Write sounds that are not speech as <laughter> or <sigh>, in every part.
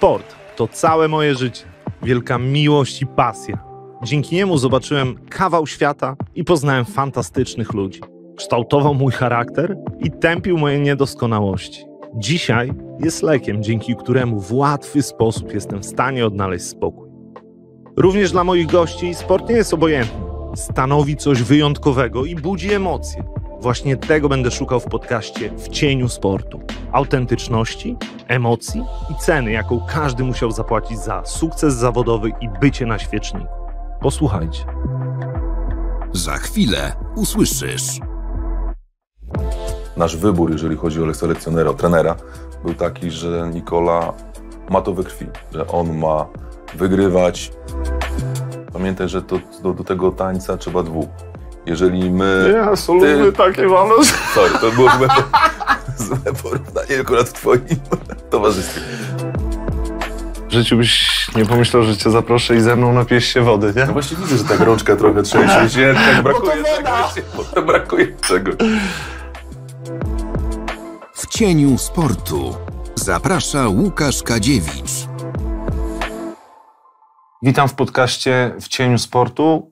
Sport to całe moje życie, wielka miłość i pasja. Dzięki niemu zobaczyłem kawał świata i poznałem fantastycznych ludzi. Kształtował mój charakter i tępił moje niedoskonałości. Dzisiaj jest lekiem, dzięki któremu w łatwy sposób jestem w stanie odnaleźć spokój. Również dla moich gości sport nie jest obojętny. Stanowi coś wyjątkowego i budzi emocje Właśnie tego będę szukał w podcaście W cieniu sportu. Autentyczności, emocji i ceny, jaką każdy musiał zapłacić za sukces zawodowy i bycie na świeczniku. Posłuchajcie. Za chwilę usłyszysz. Nasz wybór, jeżeli chodzi o selekcjonera, o trenera, był taki, że Nikola ma to we krwi, że on ma wygrywać. Pamiętaj, że to, do, do tego tańca trzeba dwóch jeżeli my... Nie, solówny ty... takie walor. Sorry, to było złe, <laughs> złe porównanie akurat w twoim <laughs> towarzystwie. W życiu byś nie pomyślał, że cię zaproszę i ze mną napijesz się wody, nie? No właśnie widzę, że ta rączka trochę trzęsie się, tak brakuje bo to woda. to brakuje czegoś. W cieniu sportu zaprasza Łukasz Kadziewicz. Witam w podcaście W cieniu sportu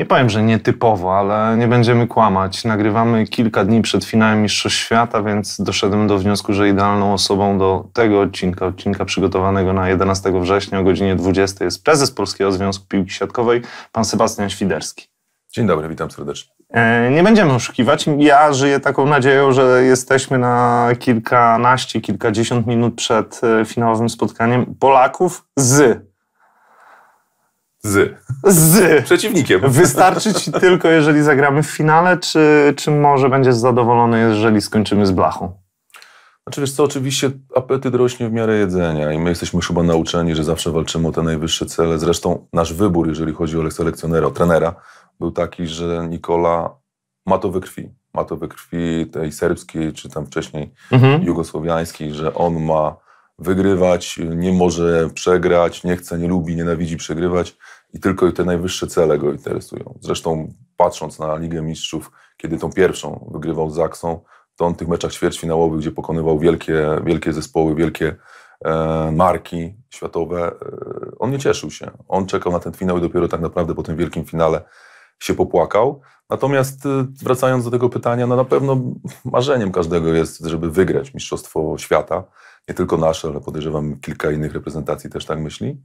nie powiem, że nietypowo, ale nie będziemy kłamać. Nagrywamy kilka dni przed finałem Mistrzostw Świata, więc doszedłem do wniosku, że idealną osobą do tego odcinka, odcinka przygotowanego na 11 września o godzinie 20 jest prezes Polskiego Związku Piłki Siatkowej, pan Sebastian Świderski. Dzień dobry, witam serdecznie. E, nie będziemy oszukiwać. Ja żyję taką nadzieją, że jesteśmy na kilkanaście, kilkadziesiąt minut przed e, finałowym spotkaniem Polaków z z. Z. Przeciwnikiem. Wystarczy ci tylko, jeżeli zagramy w finale, czy, czy może będziesz zadowolony, jeżeli skończymy z blachą? Znaczy wiesz co, oczywiście apetyt rośnie w miarę jedzenia i my jesteśmy już chyba nauczeni, że zawsze walczymy o te najwyższe cele. Zresztą nasz wybór, jeżeli chodzi o selekcjonera, o trenera, był taki, że Nikola ma to we krwi. Ma to we krwi tej serbskiej, czy tam wcześniej mhm. jugosłowiańskiej, że on ma wygrywać, nie może przegrać, nie chce, nie lubi, nienawidzi przegrywać i tylko te najwyższe cele go interesują. Zresztą patrząc na Ligę Mistrzów, kiedy tą pierwszą wygrywał z Zaksą, to on w tych meczach ćwierćfinałowych, gdzie pokonywał wielkie, wielkie zespoły, wielkie e, marki światowe, e, on nie cieszył się. On czekał na ten finał i dopiero tak naprawdę po tym wielkim finale się popłakał. Natomiast e, wracając do tego pytania, no na pewno marzeniem każdego jest, żeby wygrać Mistrzostwo Świata. Nie tylko nasze, ale podejrzewam kilka innych reprezentacji też tak myśli.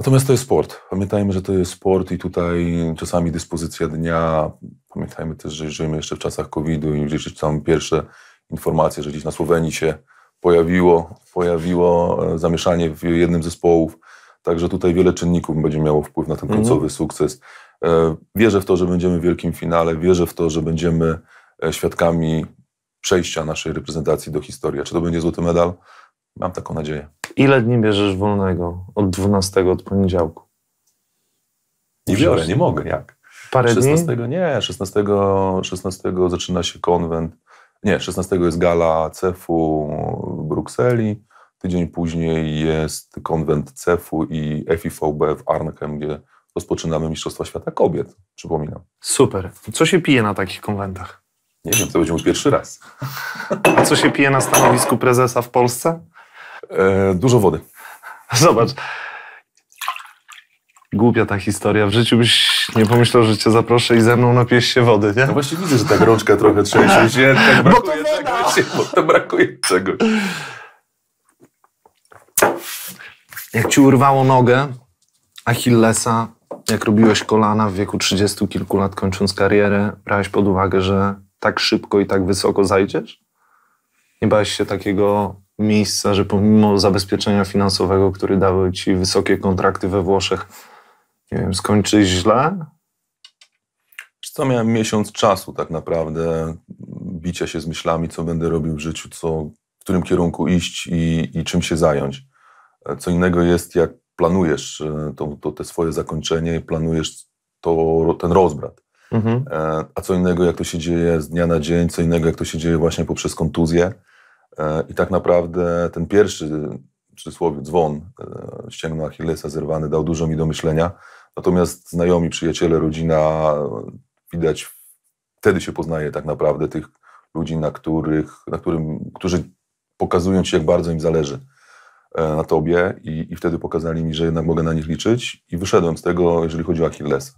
Natomiast to jest sport. Pamiętajmy, że to jest sport i tutaj czasami dyspozycja dnia. Pamiętajmy też, że żyjemy jeszcze w czasach COVID-u i gdzieś tam pierwsze informacje, że gdzieś na Słowenii się pojawiło, pojawiło e, zamieszanie w jednym z zespołów. Także tutaj wiele czynników będzie miało wpływ na ten mhm. końcowy mhm. sukces. E, wierzę w to, że będziemy w wielkim finale, wierzę w to, że będziemy e, świadkami przejścia naszej reprezentacji do historii. Czy to będzie złoty medal? Mam taką nadzieję. Ile dni bierzesz wolnego od 12 od poniedziałku? Nie biorę, nie mogę. Jak? Parę 16, dni? Nie, 16, 16 zaczyna się konwent. Nie, 16 jest gala CEF-u w Brukseli. Tydzień później jest konwent CEF-u i FIVB w Arnhem, gdzie rozpoczynamy Mistrzostwa Świata Kobiet, przypominam. Super. Co się pije na takich konwentach? Nie wiem, to będzie mój pierwszy raz. A co się pije na stanowisku prezesa w Polsce? E, dużo wody. Zobacz. Głupia ta historia. W życiu byś nie pomyślał, że cię zaproszę i ze mną napijesz się wody, nie? No właśnie widzę, że ta rączka trochę trzęsie się. Tak bo to woda. bo to brakuje czegoś. Jak ci urwało nogę Achillesa, jak robiłeś kolana w wieku 30 kilku lat kończąc karierę, brałeś pod uwagę, że tak szybko i tak wysoko zajdziesz? Nie bałeś się takiego miejsca, że pomimo zabezpieczenia finansowego, który dały ci wysokie kontrakty we Włoszech, nie wiem, skończyć źle? Co miałem miesiąc czasu tak naprawdę bicia się z myślami, co będę robił w życiu, co, w którym kierunku iść i, i czym się zająć. E, co innego jest, jak planujesz e, to, to, te swoje zakończenie i planujesz to, ten rozbrat. Mhm. E, a co innego, jak to się dzieje z dnia na dzień, co innego, jak to się dzieje właśnie poprzez kontuzję. E, I tak naprawdę ten pierwszy przysłowie dzwon, e, ścięgno Achillesa zerwany, dał dużo mi do myślenia. Natomiast znajomi, przyjaciele, rodzina, widać, wtedy się poznaje tak naprawdę tych ludzi, na których, na którym, którzy pokazują ci, jak bardzo im zależy na tobie i, i wtedy pokazali mi, że jednak mogę na nich liczyć i wyszedłem z tego, jeżeli chodzi o Achillesa.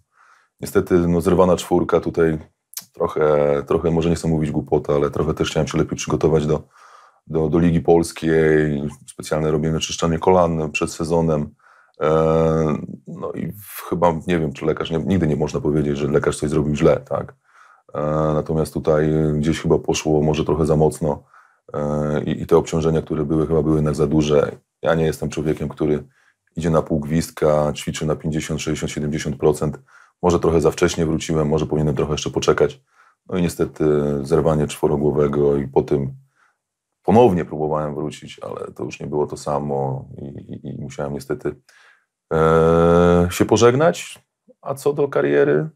Niestety no, zerwana czwórka tutaj trochę, trochę, może nie chcę mówić głupota, ale trochę też chciałem się lepiej przygotować do, do, do Ligi Polskiej. Specjalne robienie czyszczenie kolan przed sezonem. E, no i chyba nie wiem, czy lekarz, nie, nigdy nie można powiedzieć, że lekarz coś zrobił źle, tak. E, natomiast tutaj gdzieś chyba poszło może trochę za mocno e, i, i te obciążenia, które były, chyba były jednak za duże. Ja nie jestem człowiekiem, który idzie na pół gwizdka, ćwiczy na 50, 60, 70% może trochę za wcześnie wróciłem, może powinienem trochę jeszcze poczekać. No i niestety zerwanie czworogłowego i po tym ponownie próbowałem wrócić, ale to już nie było to samo i, i, i musiałem niestety e, się pożegnać. A co do kariery,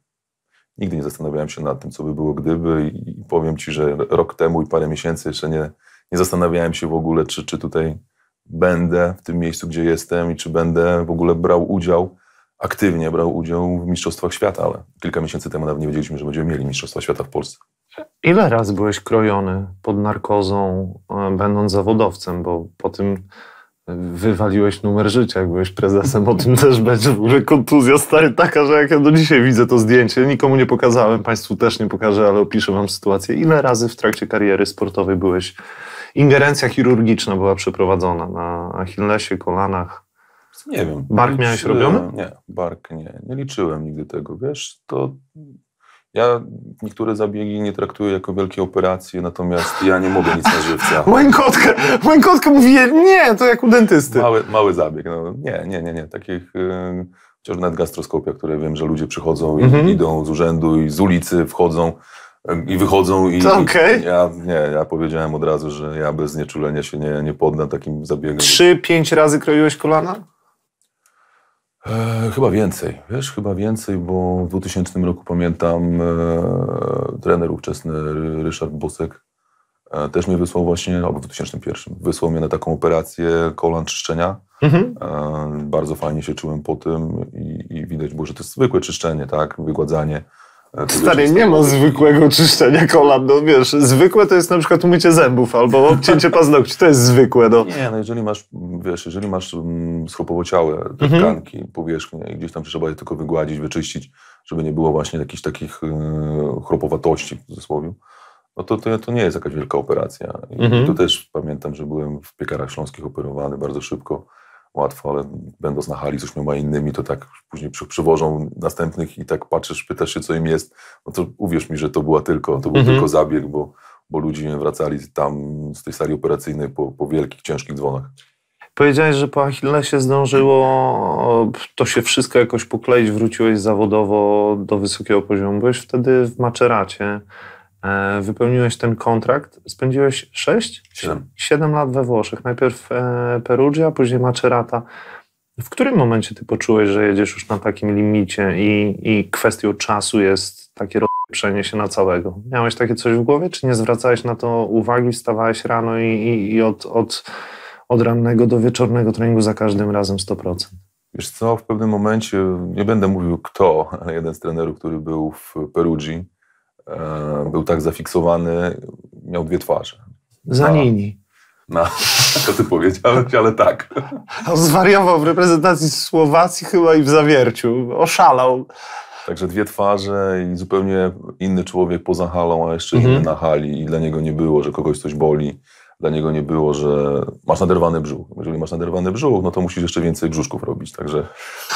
nigdy nie zastanawiałem się nad tym, co by było gdyby i, powiem Ci, że rok temu i parę miesięcy jeszcze nie, nie zastanawiałem się w ogóle, czy, czy tutaj będę w tym miejscu, gdzie jestem i czy będę w ogóle brał udział aktywnie brał udział w Mistrzostwach Świata, ale kilka miesięcy temu nawet nie wiedzieliśmy, że będziemy mieli Mistrzostwa Świata w Polsce. Ile razy byłeś krojony pod narkozą, e, będąc zawodowcem, bo po tym e, wywaliłeś numer życia, jak byłeś prezesem, o tym też będzie w ogóle kontuzja stary taka, że jak ja do dzisiaj widzę to zdjęcie, nikomu nie pokazałem, Państwu też nie pokażę, ale opiszę Wam sytuację. Ile razy w trakcie kariery sportowej byłeś, ingerencja chirurgiczna była przeprowadzona na Achillesie, kolanach, nie wiem. Bark miałeś robiony? E, nie, bark nie. Nie liczyłem nigdy tego, wiesz, to... Ja niektóre zabiegi nie traktuję jako wielkie operacje, natomiast ja nie mogę nic na żywca. Łękotka <laughs> Łękotkę mówi, nie, to jak u dentysty. Mały, mały zabieg, no nie, nie, nie, nie. Takich, yy, chociaż nawet gastroskopia, które wiem, że ludzie przychodzą i mhm. idą z urzędu i z ulicy wchodzą y, i wychodzą i, okay. i, ja, nie, ja powiedziałem od razu, że ja bez znieczulenia się nie, nie poddam takim zabiegom. Trzy, pięć razy kroiłeś kolana? E, chyba więcej, wiesz, chyba więcej, bo w 2000 roku pamiętam e, trener ówczesny Ryszard Busek e, też mnie wysłał właśnie, albo w 2001, wysłał mnie na taką operację kolan czyszczenia. Mhm. E, bardzo fajnie się czułem po tym i, i widać było, że to jest zwykłe czyszczenie, tak, wygładzanie Stary, nie ma zwykłego czyszczenia kolan, no wiesz, zwykłe to jest na przykład umycie zębów albo obcięcie <laughs> paznokci, to jest zwykłe, no. Nie, no jeżeli masz, wiesz, jeżeli masz mm, schropowociałe te mhm. tkanki, powierzchnię i gdzieś tam trzeba je tylko wygładzić, wyczyścić, żeby nie było właśnie jakichś takich yy, chropowatości w cudzysłowie, no to, to, to nie jest jakaś wielka operacja. I mhm. tu też pamiętam, że byłem w piekarach śląskich operowany bardzo szybko łatwo, ale będąc na hali z ośmioma innymi, to tak później przy, przywożą następnych i tak patrzysz, pytasz się, co im jest, no to uwierz mi, że to była tylko, to był mhm. tylko zabieg, bo, bo ludzie wracali tam z tej sali operacyjnej po, po wielkich, ciężkich dzwonach. Powiedziałeś, że po Achillesie zdążyło to się wszystko jakoś pokleić, wróciłeś zawodowo do wysokiego poziomu. Byłeś wtedy w Maceracie. E, wypełniłeś ten kontrakt, spędziłeś 6? 7. 7 lat we Włoszech. Najpierw e, Perugia, później Macerata. W którym momencie ty poczułeś, że jedziesz już na takim limicie i, i kwestią czasu jest takie rozprzenie się na całego? Miałeś takie coś w głowie, czy nie zwracałeś na to uwagi, wstawałeś rano i, i, i od, od, od rannego do wieczornego treningu za każdym razem 100%? Wiesz co, w pewnym momencie, nie będę mówił kto, ale jeden z trenerów, który był w Perugii, E, był tak zafiksowany, miał dwie twarze. Zanini. Na, na, <laughs> to ty powiedziałeś, ale tak. Zwariował w reprezentacji Słowacji chyba i w zawierciu. Oszalał. Także dwie twarze i zupełnie inny człowiek poza halą, a jeszcze mhm. inny na hali i dla niego nie było, że kogoś coś boli. Dla niego nie było, że masz naderwany brzuch. Jeżeli masz naderwany brzuch, no to musisz jeszcze więcej brzuszków robić. Także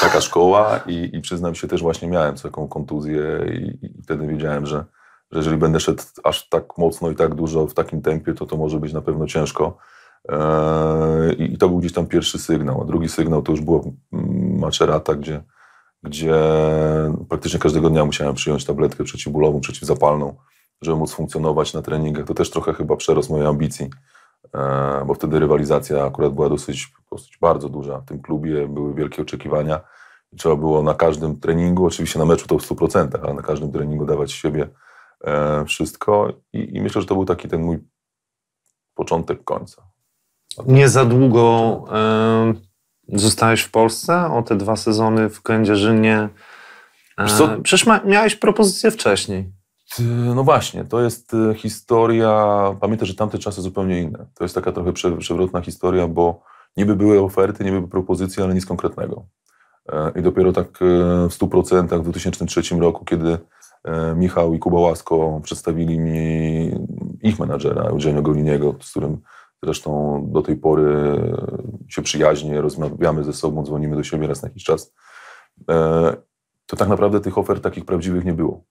taka szkoła i, i przyznam się, też właśnie miałem taką kontuzję i, i wtedy wiedziałem, że że jeżeli będę szedł aż tak mocno i tak dużo w takim tempie, to to może być na pewno ciężko. Eee, I to był gdzieś tam pierwszy sygnał. A drugi sygnał to już było macerata, gdzie, gdzie praktycznie każdego dnia musiałem przyjąć tabletkę przeciwbólową, przeciwzapalną, żeby móc funkcjonować na treningach. To też trochę chyba przerost mojej ambicji, eee, bo wtedy rywalizacja akurat była dosyć, dosyć bardzo duża. W tym klubie były wielkie oczekiwania. Trzeba było na każdym treningu, oczywiście na meczu to w 100%, ale na każdym treningu dawać siebie E, wszystko i, i myślę, że to był taki ten mój początek końca. Nie za długo y, zostałeś w Polsce o te dwa sezony w Kędzierzynie. E, co? Przecież miałeś propozycję wcześniej. No właśnie, to jest historia. Pamiętaj, że tamte czasy zupełnie inne. To jest taka trochę przewrotna historia, bo niby były oferty, niby były propozycje, ale nic konkretnego. I dopiero tak w 100% w 2003 roku, kiedy E, Michał i Kuba Łasko przedstawili mi ich menadżera, Eugenio Goliniego, z którym zresztą do tej pory się przyjaźnie, rozmawiamy ze sobą, dzwonimy do siebie raz na jakiś czas. E, to tak naprawdę tych ofert takich prawdziwych nie było.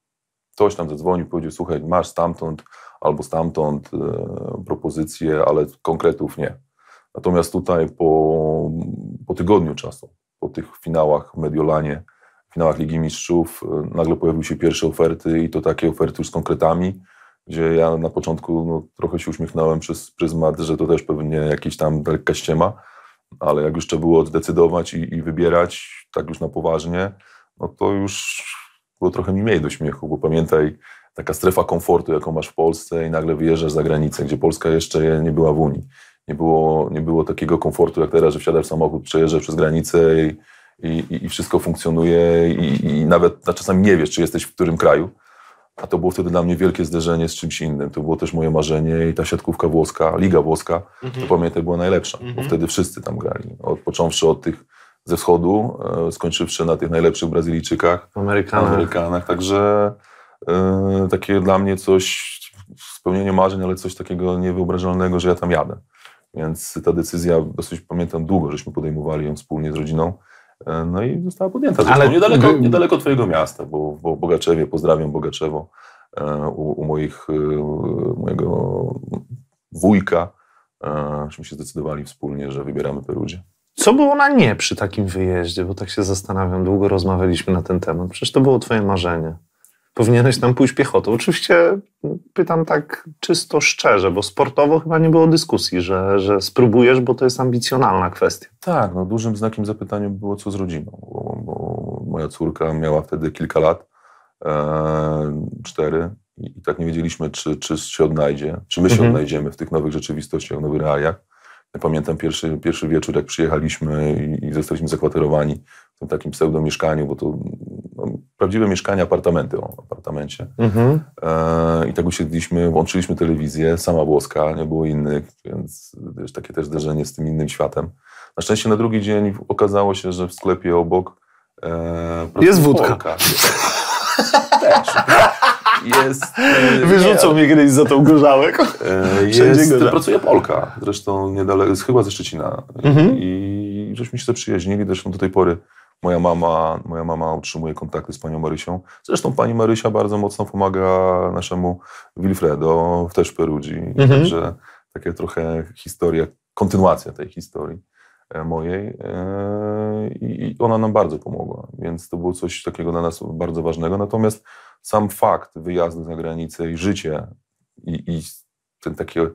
Ktoś tam zadzwonił, powiedział, słuchaj, masz stamtąd albo stamtąd e, propozycje, ale konkretów nie. Natomiast tutaj po, po tygodniu czasu, po tych finałach w Mediolanie, w finałach Ligi Mistrzów y, nagle pojawiły się pierwsze oferty i to takie oferty już z konkretami, gdzie ja na początku no, trochę się uśmiechnąłem przez pryzmat, że to też pewnie jakiś tam lekka ściema, ale jak już trzeba było zdecydować i, i, wybierać tak już na poważnie, no to już było trochę mi mniej do śmiechu, bo pamiętaj, taka strefa komfortu, jaką masz w Polsce i nagle wyjeżdżasz za granicę, gdzie Polska jeszcze nie była w Unii. Nie było, nie było takiego komfortu jak teraz, że wsiadasz w samochód, przejeżdżasz przez granicę i i, i, wszystko funkcjonuje i, i nawet czasami nie wiesz, czy jesteś w którym kraju. A to było wtedy dla mnie wielkie zderzenie z czymś innym. To było też moje marzenie i ta siatkówka włoska, liga włoska, mhm. to pamiętam, była najlepsza, mhm. bo wtedy wszyscy tam grali. Od, począwszy od tych ze wschodu, e, skończywszy na tych najlepszych Brazylijczykach, Amerykanach. Amerykanach. Także e, takie dla mnie coś, spełnienie marzeń, ale coś takiego niewyobrażalnego, że ja tam jadę. Więc ta decyzja, dosyć pamiętam długo, żeśmy podejmowali ją wspólnie z rodziną. E, no i została podjęta. Ale niedaleko, niedaleko Twojego miasta, bo w Bogaczewie, pozdrawiam Bogaczewo, e, u, u moich, e, mojego wujka, żeśmy się zdecydowali wspólnie, że wybieramy Perugię. Co było na nie przy takim wyjeździe? Bo tak się zastanawiam, długo rozmawialiśmy na ten temat. Przecież to było Twoje marzenie powinieneś tam pójść piechotą? Oczywiście pytam tak czysto szczerze, bo sportowo chyba nie było dyskusji, że, że spróbujesz, bo to jest ambicjonalna kwestia. Tak, no dużym znakiem zapytania było co z rodziną, bo, bo moja córka miała wtedy kilka lat, e, cztery, i, i tak nie wiedzieliśmy, czy, czy się odnajdzie, czy my się mhm. odnajdziemy w tych nowych rzeczywistościach, w nowych realiach. Ja pamiętam pierwszy, pierwszy wieczór, jak przyjechaliśmy i, i zostaliśmy zakwaterowani w tym takim pseudo mieszkaniu, bo to prawdziwe mieszkanie, apartamenty, o apartamencie. Mhm. E, I tak usiedliśmy, włączyliśmy telewizję, sama włoska, nie było innych, więc wiesz, takie też zderzenie z tym innym światem. Na szczęście na drugi dzień okazało się, że w sklepie obok e, jest wódka. Polka. Też. Jest, e, Wyrzucą mnie kiedyś za tą gorzałek. E, jest, pracuje Polka, zresztą niedaleko, chyba ze Szczecina. Mhm. I żeśmy się zaprzyjaźnili, zresztą do tej pory Moja mama, moja mama utrzymuje kontakty z panią Marysią. Zresztą pani Marysia bardzo mocno pomaga naszemu Wilfredo, też Perudzi. Mhm. Także takie trochę historia, kontynuacja tej historii e, mojej e, i ona nam bardzo pomogła, więc to było coś takiego dla nas bardzo ważnego. Natomiast sam fakt wyjazdu na granicę i życie i, i ten takie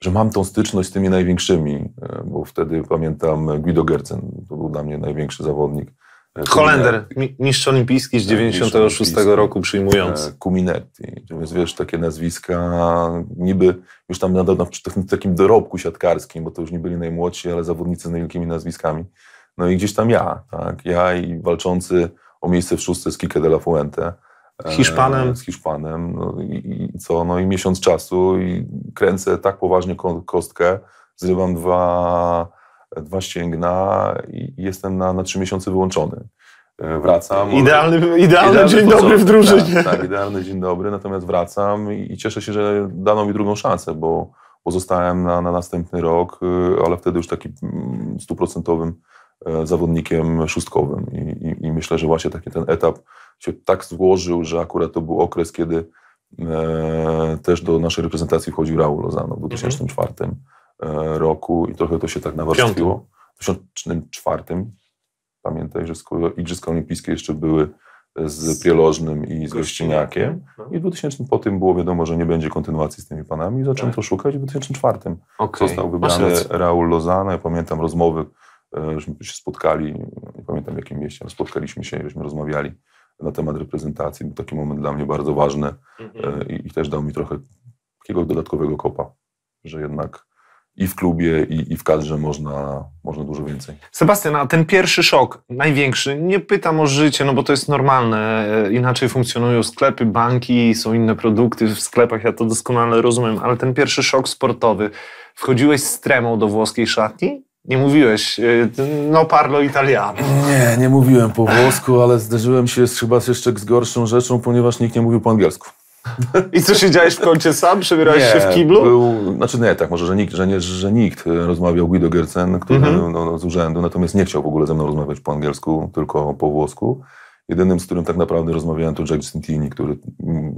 że mam tą styczność z tymi największymi, e, bo wtedy pamiętam Guido Gercen, to był dla mnie największy zawodnik. E, Holender, mistrz olimpijski z 96 tak, roku przyjmujący. E, Kuminetti, więc wiesz, takie nazwiska niby już tam nadal w takim dorobku siatkarskim, bo to już nie byli najmłodsi, ale zawodnicy z najwielkimi nazwiskami. No i gdzieś tam ja, tak, ja i walczący o miejsce w szóstce z Kike de la Fuente. E, Hiszpanem. Z Hiszpanem. No i, i, co? No i miesiąc czasu i kręcę tak poważnie kostkę, zrywam dwa, dwa ścięgna i jestem na, na trzy miesiące wyłączony. E, wracam. Idealny, idealny, idealny dzień dobry w drużynie. Tak, tak, idealny dzień dobry, natomiast wracam i, i cieszę się, że dano mi drugą szansę, bo, pozostałem zostałem na, na następny rok, e, ale wtedy już taki stuprocentowym zawodnikiem szóstkowym I, i, i myślę, że właśnie taki ten etap się tak złożył, że akurat to był okres, kiedy e, też do naszej reprezentacji wchodził Raul Lozano w 2004 mhm. e, roku i trochę to się tak nawarstwiło. W 2004 pamiętaj, że Igrzyska Olimpijskie jeszcze były z Prielożnym i z Gościniakiem. No. I w 2000 po tym było wiadomo, że nie będzie kontynuacji z tymi panami. Zaczęto tak. szukać w 2004. Okay. Został wybrany Raul Lozano. Ja pamiętam rozmowy, e, żeśmy się spotkali, nie pamiętam w jakim mieście, ale spotkaliśmy się, żeśmy rozmawiali na temat reprezentacji. Był taki moment dla mnie bardzo ważny mhm. E, i, i, też dał mi trochę takiego dodatkowego kopa, że jednak i w klubie, i, i w kadrze można, można dużo więcej. Sebastian, a ten pierwszy szok, największy, nie pytam o życie, no bo to jest normalne. E, inaczej funkcjonują sklepy, banki, są inne produkty w sklepach, ja to doskonale rozumiem, ale ten pierwszy szok sportowy, wchodziłeś z tremą do włoskiej szatni? Nie mówiłeś, y, no parlo italiano. Nie, nie mówiłem po włosku, ale zderzyłem się z, chyba jeszcze z gorszą rzeczą, ponieważ nikt nie mówił po angielsku. I co siedziałeś w kącie sam? Przebierałeś nie, się w kiblu? Był, znaczy nie, tak, może, że nikt, że nie, że nikt e, rozmawiał Guido Gercen, który mm no, z urzędu, natomiast nie chciał w ogóle ze mną rozmawiać po angielsku, tylko po włosku. Jedynym, z którym tak naprawdę rozmawiałem, to Jack Santini, który mm,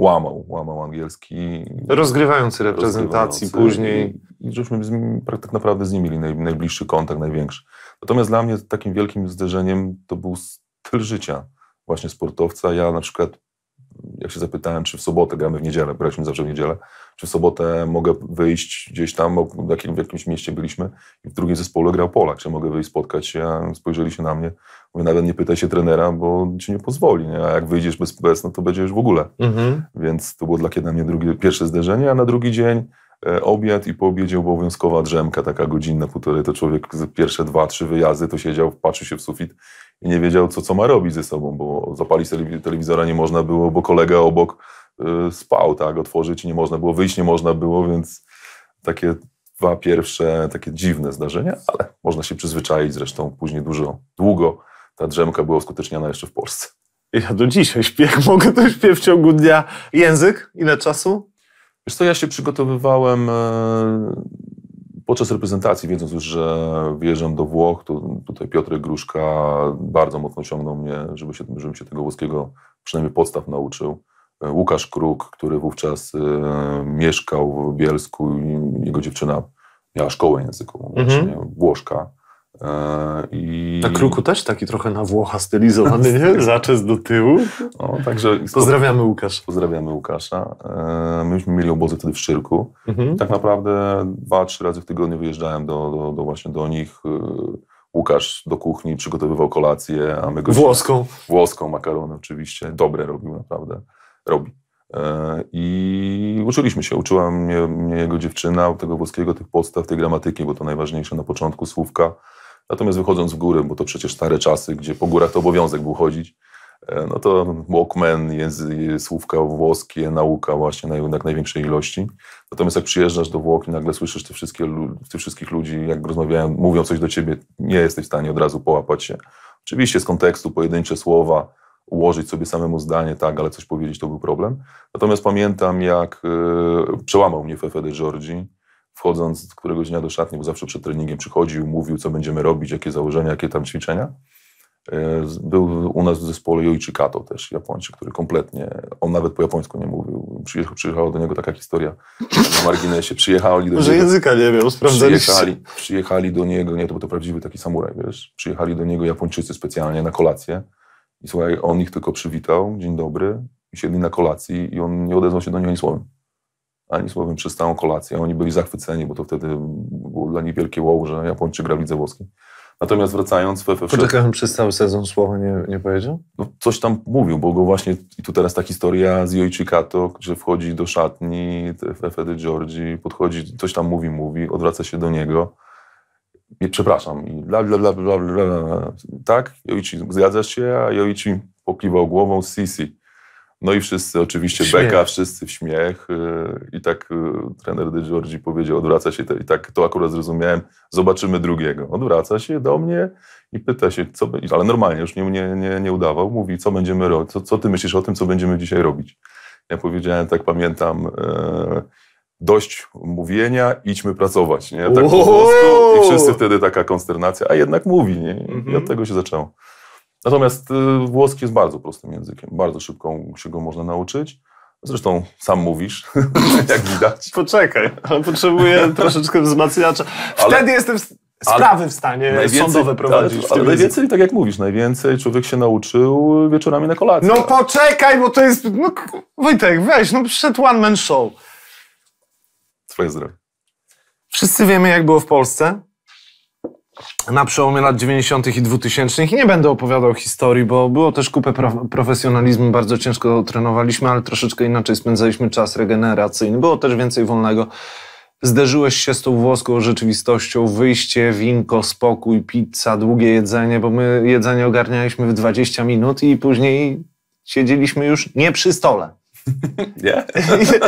łamał, łamał angielski. Rozgrywający reprezentacji później. I żeśmy z nim, tak naprawdę z nim mieli naj, najbliższy kontakt, największy. Natomiast dla mnie takim wielkim zderzeniem to był styl życia właśnie sportowca. Ja na przykład, jak się zapytałem, czy w sobotę gramy w niedzielę, graliśmy zawsze w niedzielę, czy w sobotę mogę wyjść gdzieś tam, w jakimś mieście byliśmy i w drugim zespole grał Polak, czy mogę wyjść spotkać się, spojrzeli się na mnie, Mówię, nawet nie pytaj się trenera, bo ci nie pozwoli, nie? a jak wyjdziesz bez PS, no to będziesz w ogóle. Mhm. Więc to było dla kiedy mnie drugie, pierwsze zderzenie, a na drugi dzień e, obiad i po obiedzie obowiązkowa drzemka, taka godzinna, półtorej, to człowiek pierwsze dwa, trzy wyjazdy to siedział, patrzył się w sufit i nie wiedział, co, co ma robić ze sobą, bo zapalić telewizora nie można było, bo kolega obok e, spał, tak, otworzyć nie można było, wyjść nie można było, więc takie dwa pierwsze takie dziwne zdarzenia, ale można się przyzwyczaić zresztą później dużo, długo ta drzemka była uskuteczniana jeszcze w Polsce. Ja do dzisiaj śpię. Mogę to śpię w ciągu dnia. Język? Ile czasu? Wiesz co, ja się przygotowywałem e, podczas reprezentacji, wiedząc już, że wjeżdżam do Włoch, to tutaj Piotr Gruszka bardzo mocno ciągnął mnie, żeby się, żebym się tego włoskiego przynajmniej podstaw nauczył. E, Łukasz Kruk, który wówczas e, mieszkał w Bielsku, jego dziewczyna miała szkołę językową, mhm. właśnie Włoszka E, I... Na kruku też taki trochę na Włocha stylizowany, nie? <laughs> Zaczes do tyłu. o także... Pozdrawiamy Łukasza Pozdrawiamy Łukasza. E, myśmy mieli obozy wtedy w Szczyrku. Mhm. Tak naprawdę dwa, trzy razy w tygodniu wyjeżdżałem do, do, do właśnie do nich. E, Łukasz do kuchni przygotowywał kolację, a my go... Włoską. Włoską, makarony oczywiście. Dobre robił naprawdę. Robi. I uczyliśmy się. Uczyła mnie, mnie jego dziewczyna, tego włoskiego, tych podstaw, tej gramatyki, bo to najważniejsze na początku słówka. Natomiast wychodząc w góry, bo to przecież stare czasy, gdzie po górach to obowiązek był chodzić, e, no to walkman, język, słówka włoskie, nauka właśnie na jednak największej ilości. Natomiast jak przyjeżdżasz do Włoch i nagle słyszysz te, wszystkie, tych wszystkich ludzi, jak rozmawiają, mówią coś do ciebie, nie jesteś w stanie od razu połapać się. Oczywiście z kontekstu, pojedyncze słowa, ułożyć sobie samemu zdanie, tak, ale coś powiedzieć to był problem. Natomiast pamiętam, jak yy, przełamał mnie Fefe de Giorgi, wchodząc któregoś dnia do szatni, bo zawsze przed treningiem przychodził, mówił, co będziemy robić, jakie założenia, jakie tam ćwiczenia. E, był u nas w zespole Yoichi Kato też, Japończyk, który kompletnie, on nawet po japońsku nie mówił. Przyjechał, przyjechała do niego taka historia na marginesie. Przyjechali do Może niego, języka nie wiem, sprawdzaliście. Przyjechali, przyjechali do niego, nie, to był to prawdziwy taki samuraj, wiesz. Przyjechali do niego Japończycy specjalnie na kolację i słuchaj, on ich tylko przywitał, dzień dobry, i siedli na kolacji i on nie odezwał się do niego ani słowem ani słowem przez całą kolację. Oni byli zachwyceni, bo to wtedy było dla nich wielkie wow, że Japończyk gra w lidze włoskiej. Natomiast wracając... W FF6, Poczekaj, przez cały sezon słowa nie, nie powiedział? No, coś tam mówił, bo go właśnie... I tu teraz ta historia z Yoichi Kato, że wchodzi do szatni FFD Giorgi, podchodzi, coś tam mówi, mówi, odwraca się do niego. I, przepraszam, i bla, bla, bla, bla, bla, bla, tak? Yoichi, zgadzasz się? A Yoichi pokiwał głową, sisi. No i wszyscy oczywiście śmiech. beka, wszyscy w śmiech. Y, I tak y, trener De Giorgi powiedział, odwraca się, i tak to akurat zrozumiałem, zobaczymy drugiego. Odwraca się do mnie i pyta się, co, ale normalnie, już nie, nie, nie, nie udawał, mówi, co będziemy robić, co, co ty myślisz o tym, co będziemy dzisiaj robić. Ja powiedziałem, tak pamiętam, e, dość mówienia, idźmy pracować, nie? Tak po prostu. I wszyscy wtedy taka konsternacja, a jednak mówi, nie? I od mhm. tego się zaczęło. Natomiast y, włoski jest bardzo prostym językiem, bardzo szybko się go można nauczyć. Zresztą sam mówisz, <laughs> jak widać. Poczekaj, potrzebuję <laughs> troszeczkę wzmacniacza. Wtedy ale, jestem sprawy w stanie sądowe prowadzić. Ale, ale najwięcej, tak jak mówisz, najwięcej człowiek się nauczył wieczorami na kolację. No poczekaj, bo to jest... No, Wojtek, weź, no przyszedł one man show. Twoje zdrowie. Wszyscy wiemy, jak było w Polsce na przełomie lat 90. i 2000. I nie będę opowiadał historii, bo było też kupę profesjonalizmu, bardzo ciężko trenowaliśmy, ale troszeczkę inaczej spędzaliśmy czas regeneracyjny. Było też więcej wolnego. Zderzyłeś się z tą włoską rzeczywistością, wyjście, winko, spokój, pizza, długie jedzenie, bo my jedzenie ogarnialiśmy w 20 minut i później siedzieliśmy już nie przy stole. <laughs> Nie?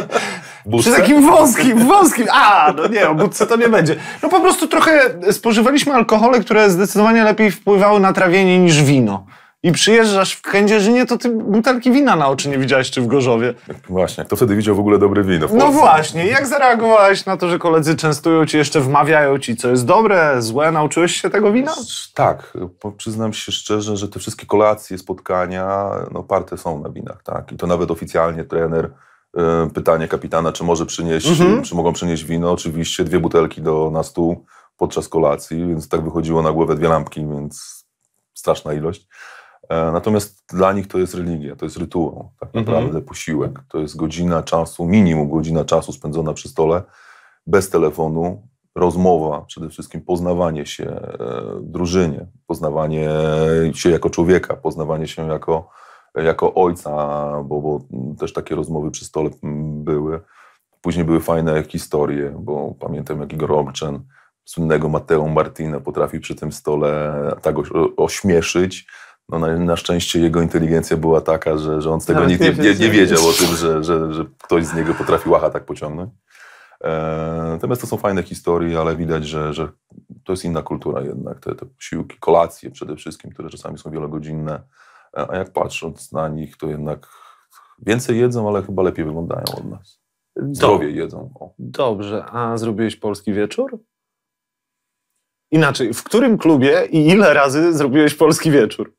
<laughs> Przy takim wąskim, wąskim. A, no nie, o budce to nie będzie. No po prostu trochę spożywaliśmy alkohole, które zdecydowanie lepiej wpływały na trawienie niż wino i przyjeżdżasz w Kędzierzynie, to ty butelki wina na oczy nie widziałeś, czy w Gorzowie. Właśnie, kto wtedy widział w ogóle dobre wino? No właśnie, jak zareagowałeś na to, że koledzy częstują ci, jeszcze wmawiają ci, co jest dobre, złe? Nauczyłeś się tego wina? Tak, przyznam się szczerze, że te wszystkie kolacje, spotkania no, oparte są na winach, tak. I to nawet oficjalnie trener e, pytanie kapitana, czy może przynieść, mhm. czy mogą przynieść wino, oczywiście dwie butelki do, na stół podczas kolacji, więc tak wychodziło na głowę dwie lampki, więc straszna ilość. E, natomiast dla nich to jest religia, to jest rytuał, tak mhm. naprawdę mhm. posiłek. To jest godzina czasu, minimum godzina czasu spędzona przy stole, bez telefonu, rozmowa, przede wszystkim poznawanie się w e, drużynie, poznawanie się jako człowieka, poznawanie się jako, jako ojca, bo, bo też takie rozmowy przy stole mm, były. Później były fajne historie, bo pamiętam jak Igor słynnego Mateo Martina potrafił przy tym stole tak ośmieszyć, no na, na, szczęście jego inteligencja była taka, że, że on z tego nie, nie, nie, nie, wiedział o tym, że, że, że ktoś z niego potrafi łacha tak pociągnąć. E, natomiast to są fajne historie, ale widać, że, że to jest inna kultura jednak. Te, te posiłki, kolacje przede wszystkim, które czasami są wielogodzinne, e, a jak patrząc na nich, to jednak więcej jedzą, ale chyba lepiej wyglądają od nas. Zdrowie jedzą. O. Dobrze, a zrobiłeś polski wieczór? Inaczej, w którym klubie i ile razy zrobiłeś polski wieczór?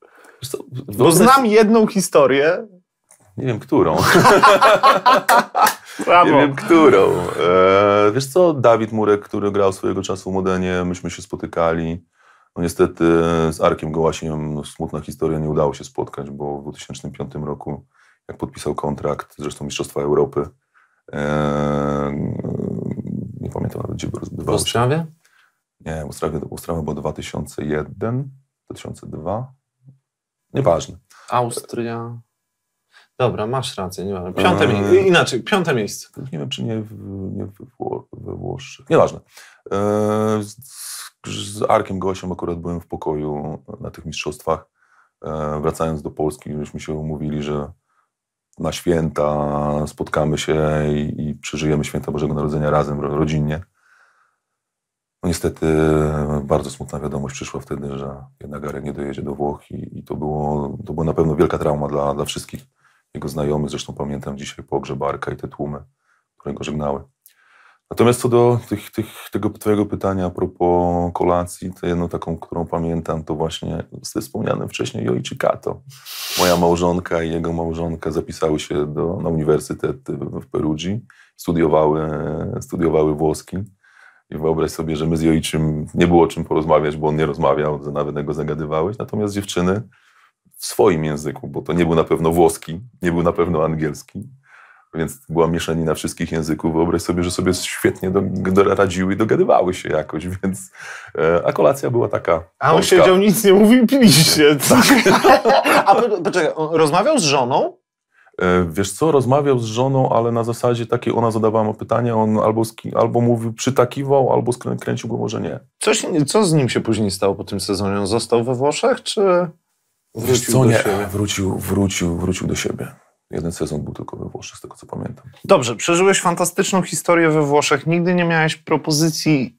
Co, Bo znam jedną historię. Nie wiem, którą. <laughs> nie wiem, którą. E, wiesz co, Dawid Murek, który grał swojego czasu w Modenie, myśmy się spotykali. No niestety e, z Arkiem Gołasiem no, smutna historia, nie udało się spotkać, bo w 2005 roku, jak podpisał kontrakt, zresztą Mistrzostwa Europy, e, nie pamiętam nawet, gdzie rozbywało W Ostrawie? Się. Nie, Ostrawie, Ostrawa była 2001, 2002. Nieważne. Austria. Dobra, masz rację, nie wiem. Eee. Piąte miejsce, inaczej, piąte miejsce. Nie wiem, czy nie, w, nie we Włoszech. Nieważne. Eee, z, Arkiem Gościem akurat byłem w pokoju na tych mistrzostwach. Eee, wracając do Polski, już mi się umówili, że na święta spotkamy się i, i przeżyjemy święta Bożego Narodzenia razem, rodzinnie. No niestety bardzo smutna wiadomość przyszła wtedy, że jednak Arek nie dojedzie do Włoch i, i, to, było, to była na pewno wielka trauma dla, dla wszystkich jego znajomych. Zresztą pamiętam dzisiaj pogrzeb Arka i te tłumy, które go żegnały. Natomiast co do tych, tych, tego Twojego pytania a propos kolacji, to jedną taką, którą pamiętam, to właśnie ze wspomnianym wcześniej Yoichi Kato. Moja małżonka i jego małżonka zapisały się do, na uniwersytet w Perugii, studiowały, studiowały włoski. I wyobraź sobie, że my z Joiczym nie było o czym porozmawiać, bo on nie rozmawiał, nawet go zagadywałeś. Natomiast dziewczyny w swoim języku, bo to nie był na pewno włoski, nie był na pewno angielski, więc była mieszanina wszystkich języków. Wyobraź sobie, że sobie świetnie do, do, radziły i dogadywały się jakoś, więc e, a kolacja była taka. A on polska. siedział, nic nie mówił, piliście. Tak. <laughs> a poczekaj, rozmawiał z żoną? E, wiesz co, rozmawiał z żoną, ale na zasadzie takiej ona zadawała mu pytania, on albo, albo mówił, przytakiwał, albo skręcił go może nie. Coś, co z nim się później stało po tym sezonie? On został we Włoszech, czy wrócił Wiesz co, nie. Siebie? Wrócił, wrócił, wrócił do siebie. Jeden sezon był tylko we Włoszech, z tego co pamiętam. Dobrze, przeżyłeś fantastyczną historię we Włoszech. Nigdy nie miałeś propozycji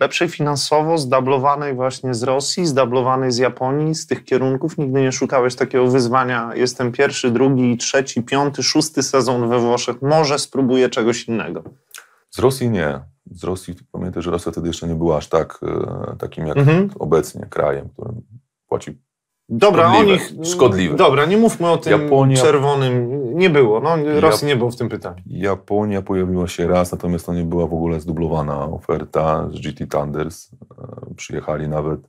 lepszej finansowo, zdablowanej właśnie z Rosji, zdablowanej z Japonii, z tych kierunków. Nigdy nie szukałeś takiego wyzwania. Jestem pierwszy, drugi, trzeci, piąty, szósty sezon we Włoszech. Może spróbuję czegoś innego. Z Rosji nie. Z Rosji pamiętaj, że Rosja wtedy jeszcze nie była aż tak e, takim jak mhm. obecnie krajem, którym płaci Dobra, szkodliwe, o nich. Szkodliwe. Dobra, nie mówmy o tym Japonia, czerwonym nie było. No, Rosji nie było w tym pytaniu. Japonia pojawiła się raz, natomiast to nie była w ogóle zdublowana oferta z GT Thunders. E, przyjechali nawet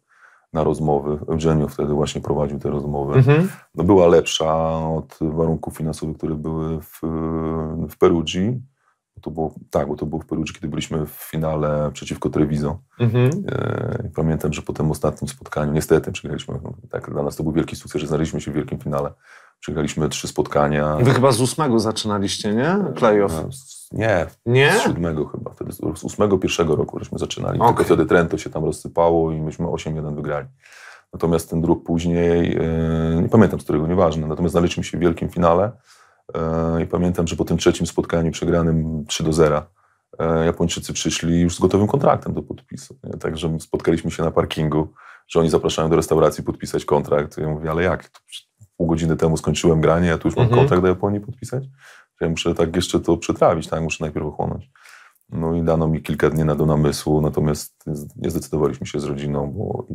na rozmowy. Eugenio wtedy właśnie prowadził te rozmowy. Mhm. No, była lepsza od warunków finansowych, które były w, w Perugii. To było, tak, bo to było w Perugii, kiedy byliśmy w finale przeciwko Treviso. Mhm. E, pamiętam, że po tym ostatnim spotkaniu, niestety przegraliśmy, tak, dla nas to był wielki sukces, że znaleźliśmy się w wielkim finale. Przegraliśmy trzy spotkania. Wy chyba z ósmego zaczynaliście, nie? Playoff. No, nie, nie? z siódmego chyba. Wtedy z ósmego pierwszego roku żeśmy zaczynali. Okay. Tylko wtedy Trento się tam rozsypało i myśmy 8-1 wygrali. Natomiast ten druk później, e, nie pamiętam z którego, nieważne, natomiast znaleźliśmy się w wielkim finale e, i pamiętam, że po tym trzecim spotkaniu przegranym 3 do 0 e, Japończycy przyszli już z gotowym kontraktem do podpisu. Także spotkaliśmy się na parkingu, że oni zapraszają do restauracji podpisać kontrakt. Ja mówię, ale jak? pół godziny temu skończyłem granie, a tu już mam mhm. do Japonii podpisać. Ja muszę tak jeszcze to przetrawić, tak? Muszę najpierw ochłonąć. No i dano mi kilka dni na do namysłu, natomiast nie zdecydowaliśmy się z rodziną, bo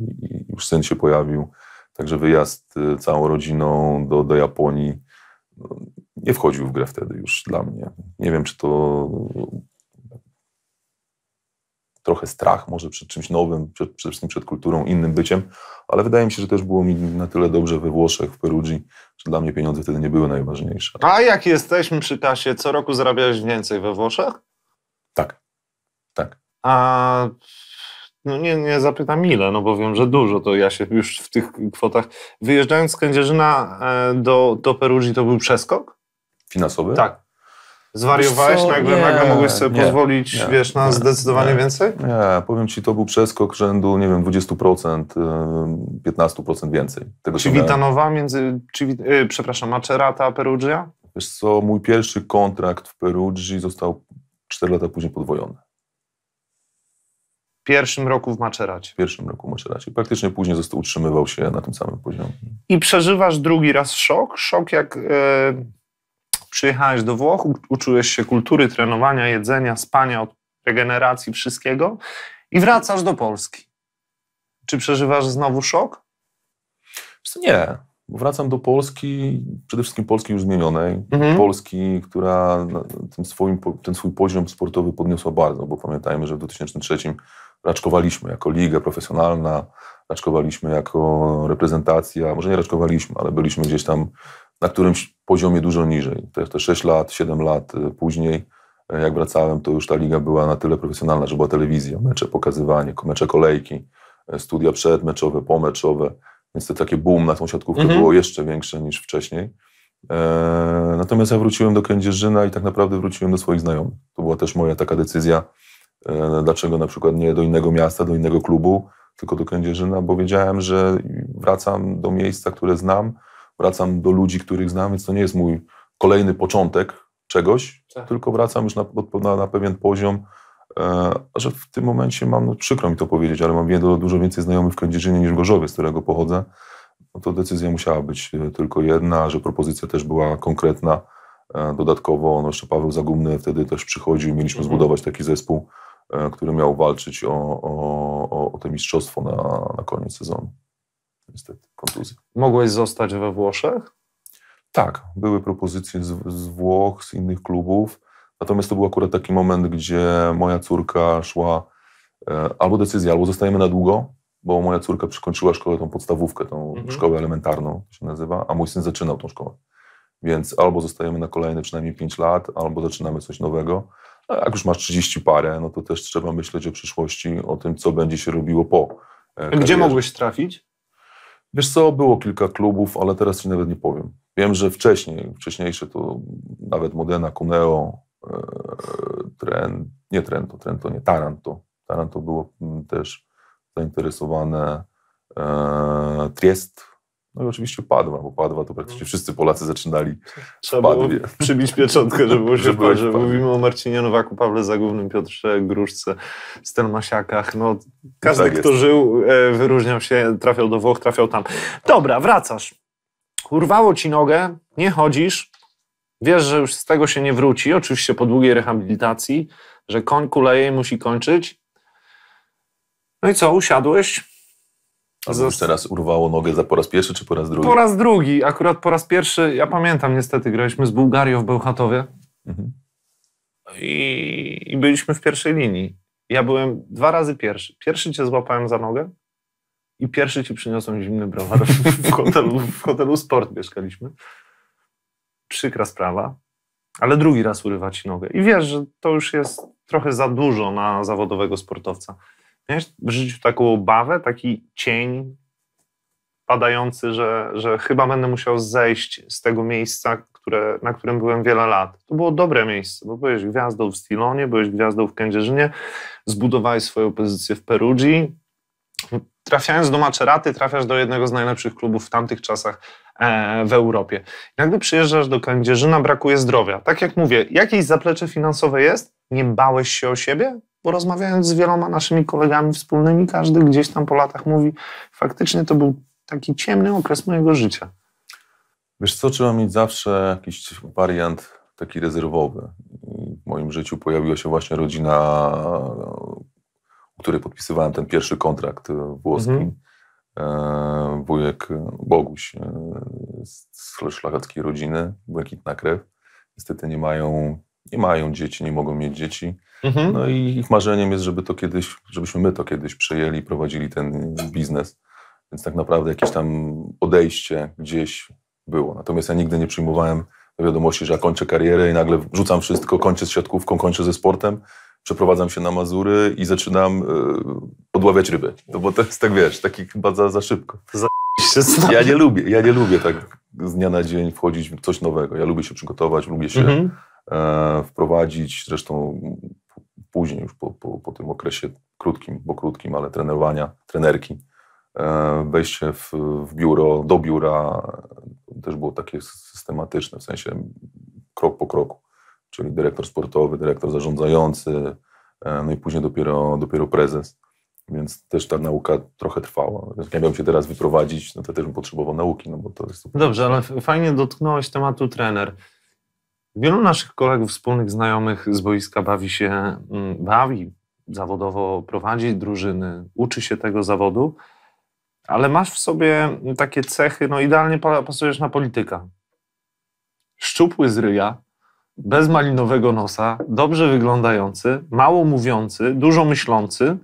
już sen się pojawił. Także wyjazd y, całą rodziną do, do Japonii no, nie wchodził w grę wtedy już dla mnie. Nie wiem, czy to trochę strach może przed czymś nowym, przed, przede wszystkim przed kulturą, innym byciem, ale wydaje mi się, że też było mi na tyle dobrze we Włoszech, w Perugii, że dla mnie pieniądze wtedy nie były najważniejsze. A jak jesteśmy przy kasie, co roku zarabiałeś więcej we Włoszech? Tak, tak. A no nie, nie zapytam ile, no bo wiem, że dużo, to ja się już w tych kwotach... Wyjeżdżając z Kędzierzyna e, do, do Perugii to był przeskok? Finansowy? Tak. Zwariowałeś co, nagle, nie, nagle mogłeś sobie nie, pozwolić, nie, wiesz, na zdecydowanie więcej? Nie, powiem ci, to był przeskok rzędu, nie wiem, 20%, 15% y, więcej. Tego witanowa między, Civi, yy, przepraszam, Macerata, Perugia? Wiesz co, mój pierwszy kontrakt w Perugii został 4 lata później podwojony. W pierwszym roku w Maceracie. W pierwszym roku w Maceracie. Praktycznie później został, utrzymywał się na tym samym poziomie. I przeżywasz drugi raz szok? Szok jak... Yy przyjechałeś do Włoch, uczyłeś się kultury, trenowania, jedzenia, spania, regeneracji, wszystkiego i wracasz do Polski. Czy przeżywasz znowu szok? Nie. Wracam do Polski, przede wszystkim Polski już zmienionej. Mhm. Polski, która no, tym swoim, ten swój poziom sportowy podniosła bardzo, bo pamiętajmy, że w 2003 raczkowaliśmy jako liga profesjonalna, raczkowaliśmy jako reprezentacja, może nie raczkowaliśmy, ale byliśmy gdzieś tam na którymś poziomie dużo niżej. Te, te 6 lat, 7 lat y, później, y, jak wracałem, to już ta liga była na tyle profesjonalna, że była telewizja, mecze pokazywanie, mecze kolejki, y, studia przedmeczowe, pomeczowe, więc to takie boom na tą siatkówkę mhm. było jeszcze większe niż wcześniej. E, natomiast ja wróciłem do Kędzierzyna i tak naprawdę wróciłem do swoich znajomych. To była też moja taka decyzja, e, dlaczego na przykład nie do innego miasta, do innego klubu, tylko do Kędzierzyna, bo wiedziałem, że wracam do miejsca, które znam, wracam do ludzi, których znam, więc to nie jest mój kolejny początek czegoś, tak. tylko wracam już na, na, na pewien poziom, e, że w tym momencie mam, no przykro mi to powiedzieć, ale mam wiele, dużo więcej znajomych w Kędzierzynie niż w Gorzowie, z którego pochodzę. No to decyzja musiała być e, tylko jedna, że propozycja też była konkretna. E, dodatkowo no jeszcze Paweł Zagumny wtedy też przychodził, mieliśmy mhm. zbudować taki zespół, e, który miał walczyć o, o, o, o to mistrzostwo na, na koniec sezonu. Niestety, kontuzja. Mogłeś zostać we Włoszech? Tak, były propozycje z, z Włoch, z innych klubów. Natomiast to był akurat taki moment, gdzie moja córka szła e, albo decyzja, albo zostajemy na długo, bo moja córka przykończyła szkołę, tą podstawówkę, tą mhm. szkołę elementarną się nazywa, a mój syn zaczynał tą szkołę. Więc albo zostajemy na kolejne przynajmniej 5 lat, albo zaczynamy coś nowego. A no, jak już masz 30 parę, no to też trzeba myśleć o przyszłości, o tym, co będzie się robiło po. E, karierze. Gdzie mogłeś trafić? Wiesz co, było kilka klubów, ale teraz ci nawet nie powiem. Wiem, że wcześniej, wcześniejsze to nawet Modena, Cuneo, e, Trent, nie Trento, Trento nie, Taranto. Taranto było mm, też zainteresowane e, Triest, no i oczywiście Padwa, bo Padwa to praktycznie no. wszyscy Polacy zaczynali Trzeba Padwie. Było przybić pieczątkę, żeby było się <laughs> że, że mówimy o Marcinie Nowaku, Pawle Zagównym, Piotrze Gruszce, Stelmasiakach. No, każdy, tak kto żył, e, wyróżniał się, trafiał do Włoch, trafiał tam. Dobra, wracasz. Urwało ci nogę, nie chodzisz, wiesz, że już z tego się nie wróci, oczywiście po długiej rehabilitacji, że koń kuleje i musi kończyć. No i co, usiadłeś, Albo już teraz urwało nogę za po raz pierwszy, czy po raz drugi? Po raz drugi. Akurat po raz pierwszy, ja pamiętam niestety, graliśmy z Bułgarią w Bełchatowie mhm. I, i, byliśmy w pierwszej linii. Ja byłem dwa razy pierwszy. Pierwszy cię złapałem za nogę i pierwszy ci przyniosłem zimny browar. <laughs> W hotelu, w hotelu Sport mieszkaliśmy. Przykra sprawa. Ale drugi raz urywa ci nogę. I wiesz, że to już jest trochę za dużo na zawodowego sportowca. Miałeś w życiu taką obawę, taki cień padający, że, że chyba będę musiał zejść z tego miejsca, które, na którym byłem wiele lat. To było dobre miejsce, bo byłeś gwiazdą w Stilonie, byłeś gwiazdą w Kędzierzynie, zbudowałeś swoją pozycję w Perugii. Trafiając do Maceraty, trafiasz do jednego z najlepszych klubów w tamtych czasach e, w Europie. Jakby przyjeżdżasz do Kędzierzyna, brakuje zdrowia. Tak jak mówię, jakieś zaplecze finansowe jest? Nie bałeś się o siebie? Bo rozmawiając z wieloma naszymi kolegami wspólnymi, każdy gdzieś tam po latach mówi, faktycznie to był taki ciemny okres mojego życia. Wiesz co, trzeba mieć zawsze jakiś wariant taki rezerwowy. W moim życiu pojawiła się właśnie rodzina, u której podpisywałem ten pierwszy kontrakt włoski. Mhm. E, wujek Boguś e, z szlacheckiej rodziny, błękitna krew. Niestety nie mają nie mają dzieci, nie mogą mieć dzieci. Mhm. No i ich marzeniem jest, żeby to kiedyś, żebyśmy my to kiedyś przejęli, prowadzili ten biznes. Więc tak naprawdę jakieś tam odejście gdzieś było. Natomiast ja nigdy nie przyjmowałem wiadomości, że ja kończę karierę i nagle rzucam wszystko, kończę z siatkówką, kończę ze sportem, przeprowadzam się na Mazury i zaczynam y, odławiać ryby. No bo to jest tak, wiesz, taki chyba za, za szybko. Ja nie lubię, ja nie lubię tak z dnia na dzień wchodzić w coś nowego. Ja lubię się przygotować, lubię się... Mhm E, wprowadzić. Zresztą później, już po, po, po tym okresie krótkim, bo krótkim, ale trenowania, trenerki, e, wejście w, w biuro, do biura e, też było takie systematyczne, w sensie krok po kroku, czyli dyrektor sportowy, dyrektor zarządzający, no i później dopiero, dopiero prezes. Więc też ta nauka trochę trwała. Jak miałbym się teraz wyprowadzić, no to też bym potrzebował nauki, no bo to jest... Dobrze, ale fajnie dotknąłeś tematu trener. Wielu naszych kolegów, wspólnych znajomych z boiska bawi się, mm, bawi zawodowo, prowadzi drużyny, uczy się tego zawodu, ale masz w sobie takie cechy, no idealnie pasujesz na polityka. Szczupły z ryja, bez malinowego nosa, dobrze wyglądający, mało mówiący, dużo myślący.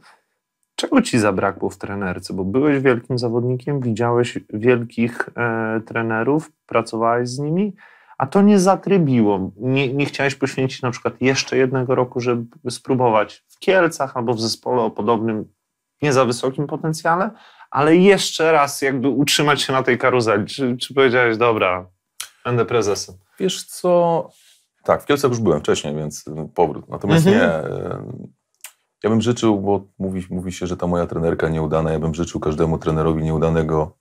Czego ci zabrakło w trenerce? Bo byłeś wielkim zawodnikiem, widziałeś wielkich e, trenerów, pracowałeś z nimi a to nie zatrybiło. Nie, nie chciałeś poświęcić na przykład jeszcze jednego roku, żeby spróbować w Kielcach albo w zespole o podobnym, nie za wysokim potencjale, ale jeszcze raz jakby utrzymać się na tej karuzeli. Czy, czy powiedziałeś, dobra, będę prezesem? Wiesz co, tak, w Kielcach już byłem wcześniej, więc powrót. Natomiast mhm. nie, ja bym życzył, bo mówi, mówi się, że ta moja trenerka nieudana, ja bym życzył każdemu trenerowi nieudanego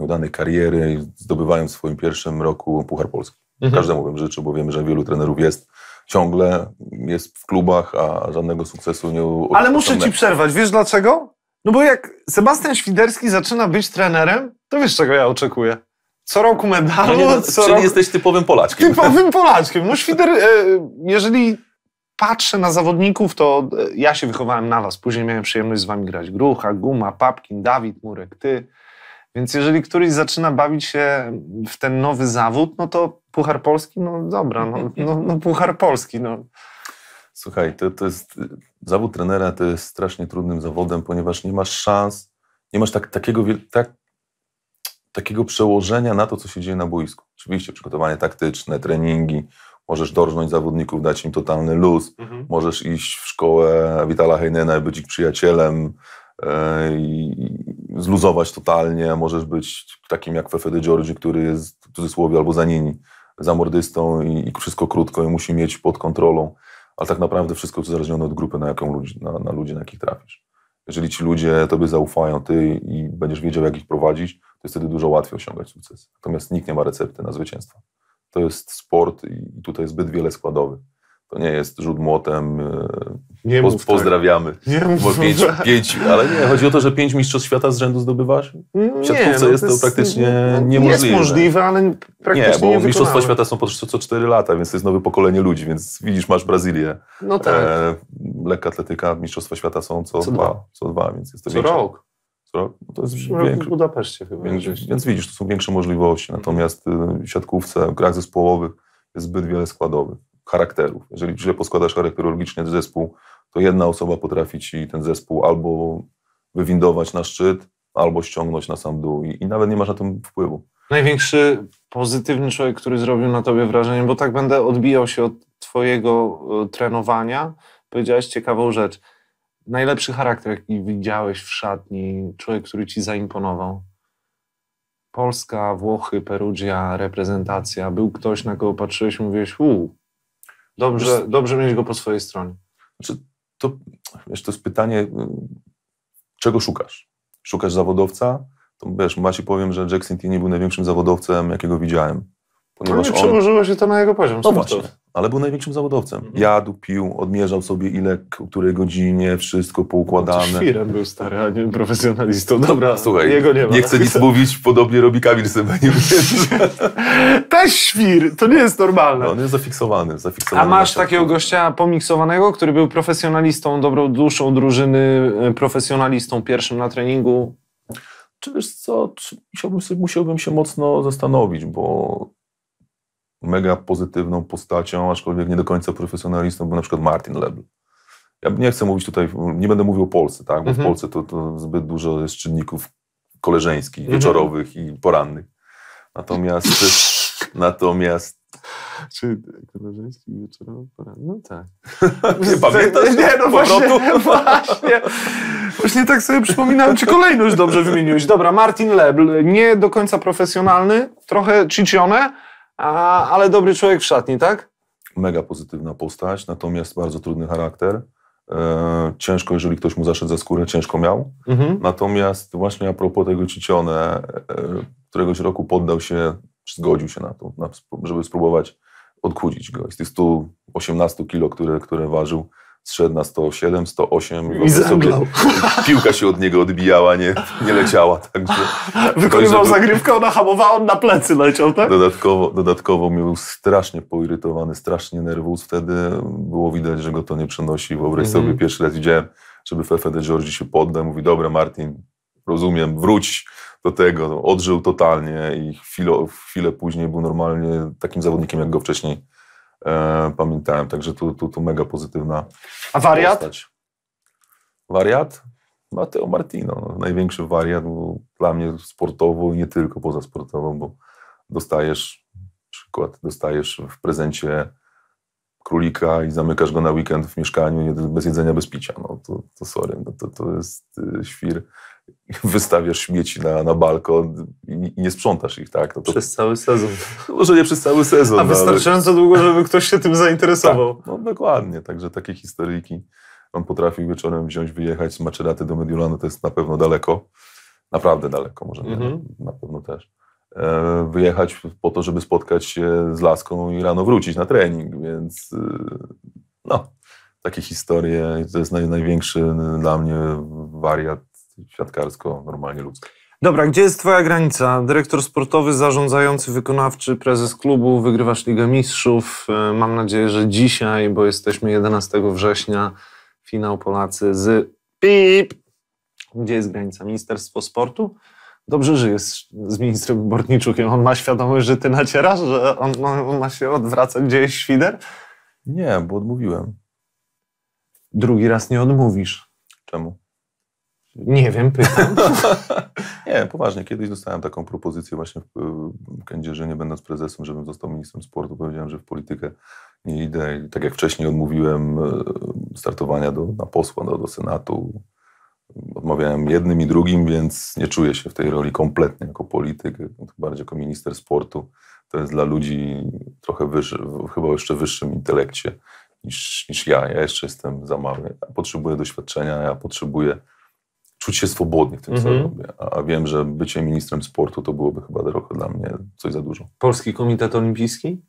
udanej kariery, zdobywając w swoim pierwszym roku Puchar Polski. Mhm. Każdemu bym życzył, bo wiemy, że wielu trenerów jest ciągle, jest w klubach, a żadnego sukcesu nie osiągnął. Ale muszę Ci przerwać, wiesz dlaczego? No bo jak Sebastian Świderski zaczyna być trenerem, to wiesz czego ja oczekuję? Co roku medalu, no nie, no, co czyli jesteś typowym Polaczkiem. Typowym <laughs> Polaczkiem. No Świder, e, jeżeli patrzę na zawodników, to e, ja się wychowałem na was. Później miałem przyjemność z wami grać. Grucha, Guma, Papkin, Dawid, Murek, ty. Więc jeżeli któryś zaczyna bawić się w ten nowy zawód, no to Puchar Polski, no dobra, no, no, no Puchar Polski, no. Słuchaj, to, to jest, zawód trenera to jest strasznie trudnym zawodem, ponieważ nie masz szans, nie masz tak, takiego, tak, takiego przełożenia na to, co się dzieje na boisku. Oczywiście przygotowanie taktyczne, treningi, możesz dorżnąć zawodników, dać im totalny luz, mhm. możesz iść w szkołę Witala Heinena i być ich przyjacielem, E, i zluzować totalnie, możesz być takim jak Fefedy Giorgi, który jest w cudzysłowie albo za nini, zamordystą i, i wszystko krótko i musi mieć pod kontrolą, ale tak naprawdę wszystko jest uzależnione od grupy, na jaką ludzi, na, na ludzi, na jakich trafisz. Jeżeli ci ludzie tobie zaufają, ty i będziesz wiedział, jak ich prowadzić, to jest wtedy dużo łatwiej osiągać sukces. Natomiast nikt nie ma recepty na zwycięstwo. To jest sport i tutaj zbyt wiele składowych. To nie jest rzut młotem. E, nie Poz, tak. pozdrawiamy. Tak. Nie mów, pięć, ale nie, chodzi o to, że pięć mistrzostw świata z rzędu zdobywasz? W siatkówce no jest, to jest, praktycznie no, niemożliwe. Jest możliwe, ale praktycznie nie, bo nie mistrzostwa świata są po co cztery lata, więc to jest nowe pokolenie ludzi, więc widzisz, masz Brazylię. No e, tak. E, lekka atletyka, mistrzostwa świata są co, co dwa, dwa, co dwa, więc jest to rok. Co rok? No to jest większy, w Budapeszcie chyba. Więc, więc widzisz, to są większe możliwości. Natomiast e, w siatkówce, w grach zespołowych jest zbyt wiele składowych charakterów. Jeżeli źle poskładasz charakterologicznie zespół, to jedna osoba potrafi ci ten zespół albo wywindować na szczyt, albo ściągnąć na sam dół i, i nawet nie masz na tym wpływu. Największy pozytywny człowiek, który zrobił na tobie wrażenie, bo tak będę odbijał się od twojego e, trenowania, powiedziałeś ciekawą rzecz. Najlepszy charakter, jaki widziałeś w szatni, człowiek, który ci zaimponował. Polska, Włochy, Perugia, reprezentacja. Był ktoś, na kogo patrzyłeś i mówiłeś, uuu, Dobrze, Wiesz, dobrze mieć go po swojej stronie. Znaczy, to, wiesz, to jest pytanie, czego szukasz? Szukasz zawodowca? To wiesz, Maci powiem, że Jackson T nie był największym zawodowcem, jakiego widziałem. Ponieważ no nie on... przełożyło się to na jego poziom. No właśnie ale był największym zawodowcem. Mhm. Jadł, pił, odmierzał sobie ile, o której godzinie, wszystko poukładane. Świrem no, był stary, a nie profesjonalistą. Dobra, słuchaj, jego nie, ma. nie chcę nic <laughs> mówić, podobnie robi Kamil Sybeniusz. <laughs> Też świr, to nie jest normalne. No, on jest zafiksowany, zafiksowany. A masz takiego gościa pomiksowanego, który był profesjonalistą, dobrą duszą drużyny, e, profesjonalistą pierwszym na treningu? Czy wiesz co, musiałbym, musiałbym się mocno zastanowić, bo mega pozytywną postacią, aczkolwiek nie do końca profesjonalistą, bo na przykład Martin Lebl. Ja nie chcę mówić tutaj, nie będę mówił o Polsce, tak? bo mhm. w Polsce to, to, zbyt dużo jest czynników koleżeńskich, mhm. wieczorowych i porannych. Natomiast... <laughs> natomiast czy koleżeński wieczorem poranny? No tak. <laughs> nie pamiętasz? Nie, no właśnie, <laughs> właśnie. Właśnie tak sobie przypominałem, czy kolejność dobrze wymieniłeś. Dobra, Martin Lebl, nie do końca profesjonalny, trochę cicione, a, ale dobry człowiek w szatni, tak? Mega pozytywna postać, natomiast bardzo trudny charakter. E, ciężko, jeżeli ktoś mu zaszedł za skórę, ciężko miał. Mhm. Natomiast właśnie a propos tego Cicione, e, któregoś roku poddał się, zgodził się na to, na, żeby spróbować odkłócić go. z tych 118 kilo, które, które ważył, zszedł na 107, 108 i sobie <laughs> piłka się od niego odbijała, nie, nie leciała. Także, Wykonywał żeby... zagrywkę, ona hamowała, on na plecy leciał, tak? Dodatkowo, dodatkowo był strasznie poirytowany, strasznie nerwus wtedy. Było widać, że go to nie przenosi. Wyobraź mhm. sobie, pierwszy raz widziałem, żeby Fefe de Giorgi się poddał. Mówi, dobra Martin, rozumiem, wróć do tego. No, odżył totalnie i chwilę, chwilę później był normalnie takim zawodnikiem, jak go wcześniej e, pamiętałem. Także tu, tu, tu mega pozytywna A wariat? Postać. Wariat? Mateo Martino. No, największy wariat dla mnie sportowo i nie tylko poza sportowo, bo dostajesz, przykład, dostajesz w prezencie królika i zamykasz go na weekend w mieszkaniu bez jedzenia, bez picia. No to, to sorry, no, to, to jest y, świr <laughs> wystawiasz śmieci na, na balkon i nie sprzątasz ich, tak? No to... Przez cały sezon. No może nie przez cały sezon. A no, wystarczająco ale... długo, żeby ktoś się tym zainteresował. Tak, no dokładnie, także takie historyjki. On potrafił wieczorem wziąć, wyjechać z Maczeraty do Mediolanu, to jest na pewno daleko. Naprawdę daleko, może mhm. nie, na pewno też. E, wyjechać po to, żeby spotkać się z laską i rano wrócić na trening, więc e, no, takie historie. To jest naj, największy dla mnie wariat świadkarsko siatkarsko normalnie ludzkie. Dobra, gdzie jest Twoja granica? Dyrektor sportowy, zarządzający, wykonawczy, prezes klubu, wygrywasz Ligę Mistrzów. E, mam nadzieję, że dzisiaj, bo jesteśmy 11 września, finał Polacy z PIP. Gdzie jest granica? Ministerstwo Sportu? Dobrze, że jest z ministrem Bortniczukiem. On ma świadomość, że ty nacierasz, że on, no, on ma się odwracać, gdzie jest świder? Nie, bo odmówiłem. Drugi raz nie odmówisz. Czemu? Nie wiem, pytam. <laughs> nie, poważnie. Kiedyś dostałem taką propozycję właśnie w Kędzierzynie, będąc prezesem, żebym został ministrem sportu. Powiedziałem, że w politykę nie idę. I tak jak wcześniej odmówiłem e, startowania do, na posła, do, do Senatu, odmawiałem jednym i drugim, więc nie czuję się w tej roli kompletnie jako polityk, bardziej jako minister sportu. To jest dla ludzi trochę wyższy, chyba jeszcze wyższym intelekcie niż, niż ja. Ja jeszcze jestem za mały. Ja potrzebuję doświadczenia, ja potrzebuję czuć się swobodnie w tym, mm -hmm. co mhm. robię. A wiem, że bycie ministrem sportu to byłoby chyba trochę dla mnie coś za dużo. Polski Komitet Olimpijski?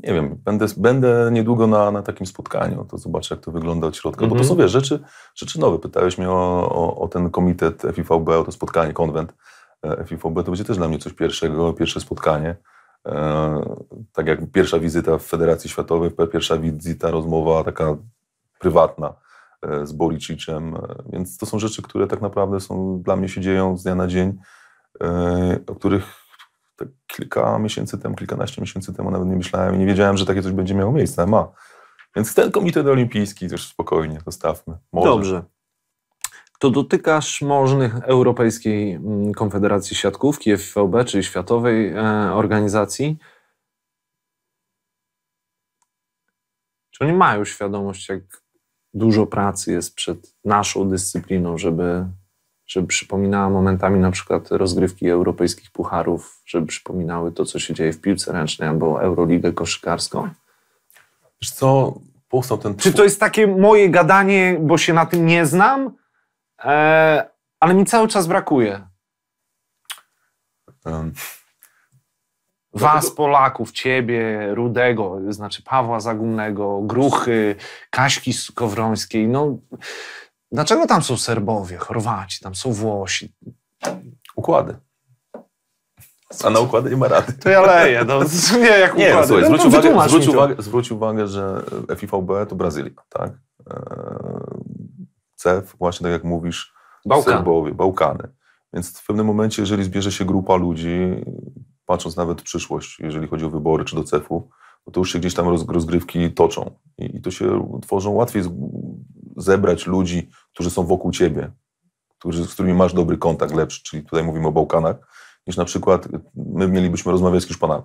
Nie wiem, będę, będę niedługo na, na takim spotkaniu, to zobaczę, jak to wygląda od środka, bo to mhm. są, wiesz, rzeczy, rzeczy nowe. Pytałeś mnie o, o, o ten komitet FIVB, o to spotkanie, konwent e, FIVB, to będzie też dla mnie coś pierwszego, pierwsze spotkanie. E, tak jak pierwsza wizyta w Federacji Światowej, pierwsza wizyta, rozmowa taka prywatna E, z Boriciczem, e, więc to są rzeczy, które tak naprawdę są dla mnie się dzieją z dnia na dzień, e, o których tak kilka miesięcy temu, kilkanaście miesięcy temu nawet nie myślałem i nie wiedziałem, że takie coś będzie miało miejsce, ma. Więc ten komitet olimpijski też spokojnie zostawmy. Może. Dobrze. To dotykasz możnych Europejskiej mm, Konfederacji Siatkówki, FVB, czyli światowej organizacji. Czy oni mają świadomość, jak dużo pracy jest przed naszą dyscypliną, żeby, żeby przypominała momentami na przykład rozgrywki europejskich pucharów, żeby przypominały to, co się dzieje w piłce ręcznej albo Euroligę koszykarską. Wiesz co, powstał ten... Czy to jest takie moje gadanie, bo się na tym nie znam, e, ale mi cały czas brakuje. Um. Was, Polaków, ciebie, Rudego, znaczy Pawła Zagumnego, Gruchy, Kaśki Kowrońskiej. No, dlaczego tam są Serbowie, Chorwaci, tam są Włosi? Układy. A na układy nie ma rady. To ja leję, no, nie jak nie, no układy. Słuchaj, no zwróć, no, uwagę, zwróć, uwagę, zwróć uwagę, że FIVB to Brazylia, tak? E, CEF, właśnie tak jak mówisz, Serbowie, Bałkany. Więc w pewnym momencie, jeżeli zbierze się grupa ludzi, patrząc nawet w przyszłość, jeżeli chodzi o wybory czy do cefu, bo no to już się gdzieś tam rozgrywki toczą i, i to się tworzą. Łatwiej zebrać ludzi, którzy są wokół ciebie, którzy, z którymi masz dobry kontakt lepszy, czyli tutaj mówimy o Bałkanach, niż na przykład my mielibyśmy rozmawiać z Hiszpanami.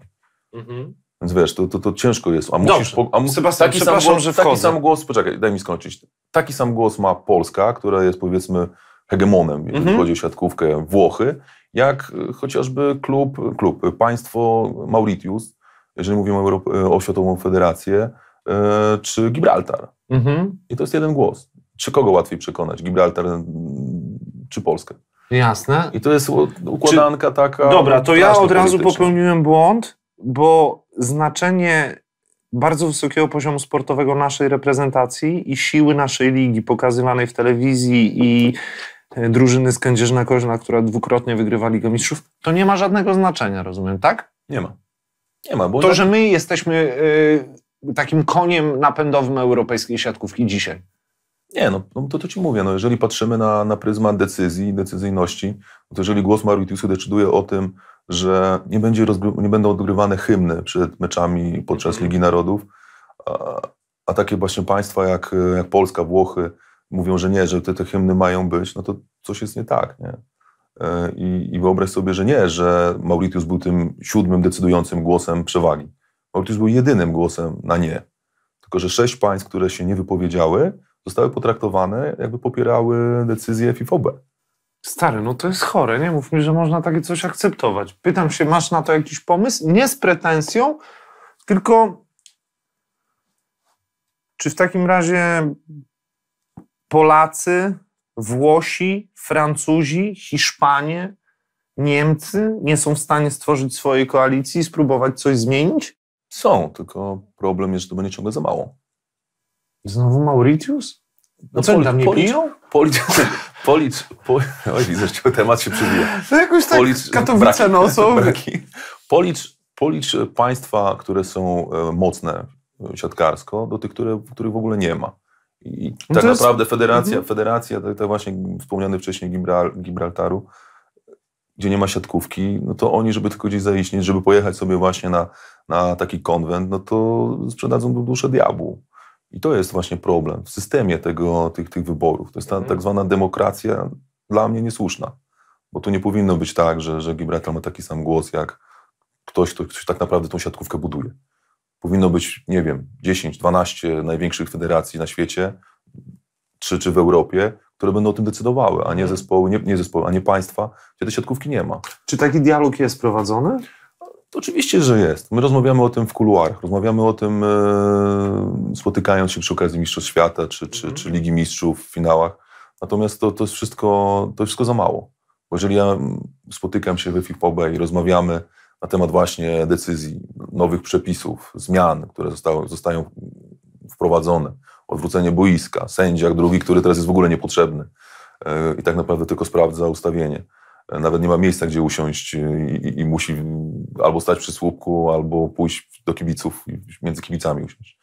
Mhm. Więc wiesz, to, to, to, ciężko jest. A musisz. Po, a Sebastian, tak, taki sam głos, Taki sam głos, poczekaj, daj mi skończyć. Taki sam głos ma Polska, która jest powiedzmy hegemonem, jeżeli mhm. chodzi o siatkówkę, Włochy jak e, chociażby klub, klub e, państwo Mauritius, jeżeli mówimy o, e, o Światową Federację, czy Gibraltar. Mhm. I to jest jeden głos. Czy kogo łatwiej przekonać, Gibraltar czy Polskę? Jasne. I to jest układanka czy... taka. Dobra, to ja od razu popełniłem błąd, bo znaczenie bardzo wysokiego poziomu sportowego naszej reprezentacji i siły naszej ligi pokazywanej w telewizji i E, drużyny z Kędzierzyna-Koźla, która dwukrotnie wygrywa Ligę Mistrzów, to nie ma żadnego znaczenia, rozumiem, tak? Nie ma. Nie ma, bo... To, że my jesteśmy y, takim koniem napędowym europejskiej siatkówki dzisiaj. Nie, no, no to, to ci mówię, no, jeżeli patrzymy na, na pryzmat decyzji, decyzyjności, no to jeżeli głos Mauritiusu decyduje o tym, że nie, będzie nie będą odgrywane hymny przed meczami podczas Ligi Narodów, a, a takie właśnie państwa jak, jak Polska, Włochy, mówią, że nie, że te, te hymny mają być, no to coś jest nie tak, nie? E, I, I wyobraź sobie, że nie, że Mauritius był tym siódmym decydującym głosem przewagi. Mauritius był jedynym głosem na nie. Tylko, że sześć państw, które się nie wypowiedziały, zostały potraktowane, jakby popierały decyzję FIFOB. Stary, no to jest chore, nie? Mów mi, że można takie coś akceptować. Pytam się, masz na to jakiś pomysł? Nie z pretensją, tylko czy w takim razie Polacy, Włosi, Francuzi, Hiszpanie, Niemcy nie są w stanie stworzyć swojej koalicji i spróbować coś zmienić? Są, tylko problem jest, że to będzie ciągle za mało. Znowu Mauritius? No, no co, poli, tam nie policz, piją? Policz, <laughs> oj, widzę, że temat się przybija. <laughs> No jakoś tak policz, Katowice nocą. Policz, <laughs> policz państwa, które są e, mocne e, siatkarsko, do tych, które, których w ogóle nie ma. I no tak no naprawdę federacja, mhm. federacja to, właśnie wspomniany wcześniej Gibraltaru, gdzie nie ma siatkówki, no to oni, żeby tylko gdzieś zaistnieć, żeby pojechać sobie właśnie na, na taki konwent, no to sprzedadzą duszę diabłu. I to jest właśnie problem w systemie tego, tych, tych wyborów. To jest ta mhm. tak zwana demokracja dla mnie niesłuszna. Bo tu nie powinno być tak, że, że Gibraltar ma taki sam głos jak ktoś, kto ktoś tak naprawdę tą siatkówkę buduje powinno być, nie wiem, 10, 12 największych federacji na świecie, czy, czy w Europie, które będą o tym decydowały, a nie mhm. zespoły, nie, nie zespoły, a nie państwa, gdzie te siatkówki nie ma. Czy taki dialog jest prowadzony? Oczywiście, że jest. My rozmawiamy o tym w kuluarach, rozmawiamy o tym e, spotykając się przy okazji Mistrzostw Świata czy, czy, mhm. czy Ligi Mistrzów w finałach. Natomiast to, to, jest wszystko, to jest wszystko za mało. Bo jeżeli ja mm, spotykam się we FIFOBE i rozmawiamy na temat właśnie decyzji, nowych przepisów, zmian, które zostały, zostają wprowadzone, odwrócenie boiska, sędziak drugi, który teraz jest w ogóle niepotrzebny e, i tak naprawdę tylko sprawdza ustawienie. E, nawet nie ma miejsca, gdzie usiąść e, i, i musi albo stać przy słupku, albo pójść do kibiców, między kibicami usiąść.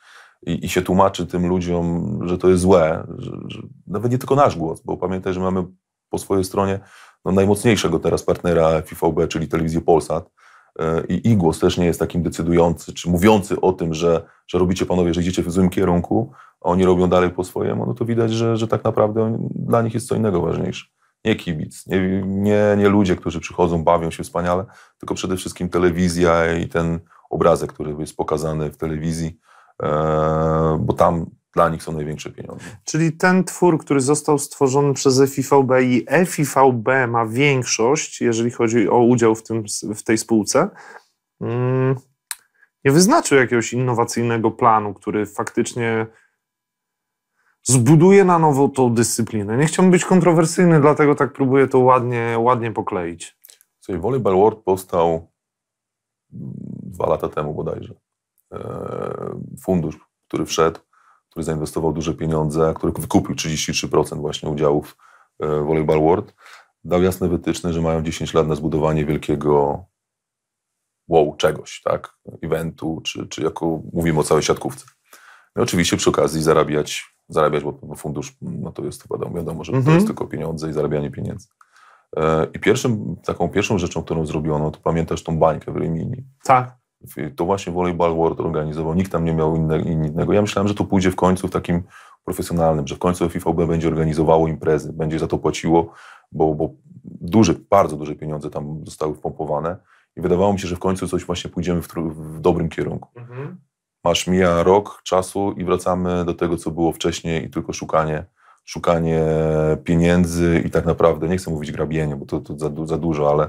I, i, się tłumaczy tym ludziom, że to jest złe, że, że, nawet nie tylko nasz głos, bo pamiętaj, że mamy po swojej stronie no, najmocniejszego teraz partnera FIVB, czyli telewizję Polsat, E, i, i głos też nie jest takim decydujący, czy mówiący o tym, że, że robicie panowie, że idziecie w złym kierunku, a oni robią dalej po swojemu, no to widać, że, że tak naprawdę on, dla nich jest co innego ważniejsze. Nie kibic, nie, nie, nie ludzie, którzy przychodzą, bawią się wspaniale, tylko przede wszystkim telewizja i ten obrazek, który jest pokazany w telewizji, e, bo tam dla nich są największe pieniądze. Czyli ten twór, który został stworzony przez FIVB i FIVB ma większość, jeżeli chodzi o udział w, tym, w tej spółce, mm, nie wyznaczył jakiegoś innowacyjnego planu, który faktycznie zbuduje na nowo tą dyscyplinę. Nie chciałbym być kontrowersyjny, dlatego tak próbuję to ładnie, ładnie pokleić. Słuchaj, Volleyball World powstał mm, dwa lata temu bodajże. E, fundusz, który wszedł który zainwestował duże pieniądze, który wykupił 33% właśnie udziałów w e, Volleyball World, dał jasne wytyczne, że mają 10 lat na zbudowanie wielkiego wow, czegoś, tak, eventu, czy, czy jako mówimy o całej siatkówce. No I oczywiście przy okazji zarabiać, zarabiać bo no fundusz, no to jest chyba wiadomo, że mm -hmm. to mhm. jest tylko pieniądze i zarabianie pieniędzy. E, I pierwszym, taką pierwszą rzeczą, którą zrobiono, to pamiętasz tą bańkę w Rimini. Tak to właśnie Volleyball World organizował, nikt tam nie miał innego. Ja myślałem, że to pójdzie w końcu w takim profesjonalnym, że w końcu FIVB będzie organizowało imprezy, będzie za to płaciło, bo, bo duże, bardzo duże pieniądze tam zostały wpompowane i wydawało mi się, że w końcu coś właśnie pójdziemy w, w dobrym kierunku. Mhm. Masz mija rok czasu i wracamy do tego, co było wcześniej i tylko szukanie, szukanie pieniędzy i tak naprawdę, nie chcę mówić grabienie, bo to, to za, za dużo, ale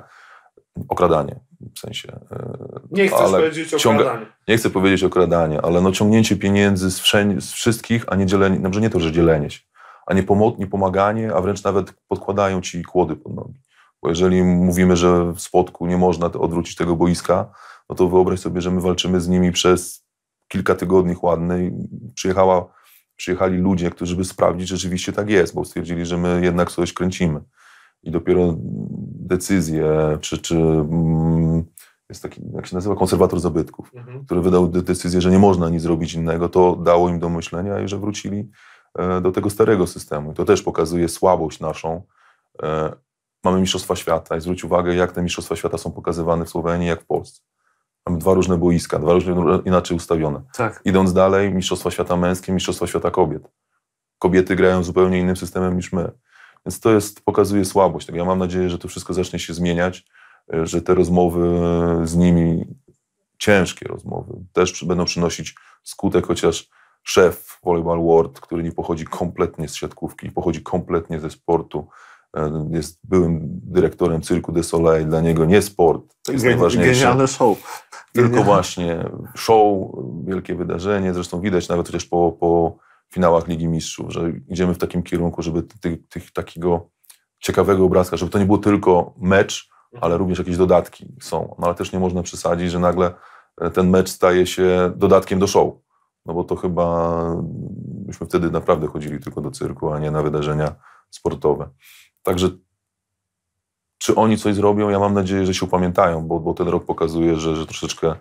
okradanie. W sensie. E, nie chcę powiedzieć ciąga, okradanie. Nie chcę powiedzieć okradanie, ale no ciągnięcie pieniędzy z, wszędzie, z wszystkich, a nie dzielenie, no, nie to, że dzielenie się, a nie, pomo- nie pomaganie, a wręcz nawet podkładają ci kłody pod nogi. Bo jeżeli mówimy, że w spotku nie można odwrócić tego boiska, no to wyobraź sobie, że my walczymy z nimi przez kilka tygodni ładny i przyjechała, przyjechali ludzie, którzy by sprawdzić, że rzeczywiście tak jest, bo stwierdzili, że my jednak coś kręcimy i dopiero decyzję, czy, czy mm, jest taki, jak się nazywa, konserwator zabytków, mhm. który wydał decyzję, że nie można nic zrobić innego, to dało im do myślenia i że wrócili e, do tego starego systemu. I to też pokazuje słabość naszą. E, mamy Mistrzostwa Świata i zwróć uwagę, jak te Mistrzostwa Świata są pokazywane w Słowenii, jak w Polsce. Mamy dwa różne boiska, dwa różne inaczej ustawione. Tak. Idąc dalej, Mistrzostwa Świata Męskie, Mistrzostwa Świata Kobiet. Kobiety grają zupełnie innym systemem niż my. Więc to jest, pokazuje słabość. Tak, ja mam nadzieję, że to wszystko zacznie się zmieniać, e, że te rozmowy z nimi, ciężkie rozmowy, też będą przynosić skutek, chociaż szef Volleyball World, który nie pochodzi kompletnie z siatkówki, pochodzi kompletnie ze sportu, e, jest byłym dyrektorem cyrku de Soleil, dla niego nie sport jest Gen, najważniejszy. Genialne show. Tylko Genialne. właśnie show, wielkie wydarzenie, zresztą widać nawet chociaż po, po finałach Ligi Mistrzów, że idziemy w takim kierunku, żeby tych takiego ciekawego obrazka, żeby to nie było tylko mecz, ale również jakieś dodatki są. No ale też nie można przesadzić, że nagle e, ten mecz staje się dodatkiem do show. No bo to chyba myśmy wtedy naprawdę chodzili tylko do cyrku, a nie na wydarzenia sportowe. Także czy oni coś zrobią? Ja mam nadzieję, że się upamiętają, bo, bo ten rok pokazuje, że, że troszeczkę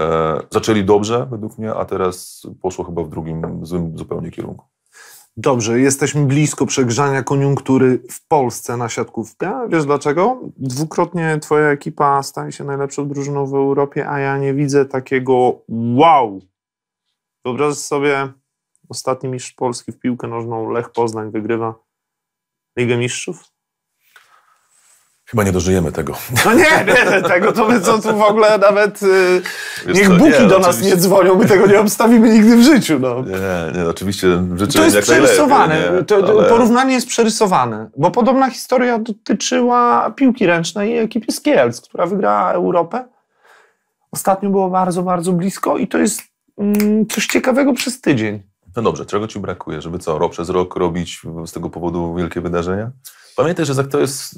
E, zaczęli dobrze, według mnie, a teraz poszło chyba w drugim złym zupełnie kierunku. Dobrze, jesteśmy blisko przegrzania koniunktury w Polsce na siatkówkę. Wiesz dlaczego? Dwukrotnie twoja ekipa staje się najlepszą drużyną w Europie, a ja nie widzę takiego wow. Wyobraź sobie, ostatni mistrz Polski w piłkę nożną Lech Poznań wygrywa Ligę Mistrzów Chyba nie dożyjemy tego. No nie, nie, tego to my co tu w ogóle nawet... Y, niech co, buki nie, do nas oczywiście. nie dzwonią, my tego nie obstawimy nigdy w życiu. No. Nie, nie, oczywiście życzę To jest jak przerysowane, nie, to, ale... porównanie jest przerysowane, bo podobna historia dotyczyła piłki ręcznej ekipy z która wygrała Europę. Ostatnio było bardzo, bardzo blisko i to jest mm, coś ciekawego przez tydzień. No dobrze, czego ci brakuje, żeby co, rok przez rok robić z tego powodu wielkie wydarzenia? Pamiętaj, że to jest,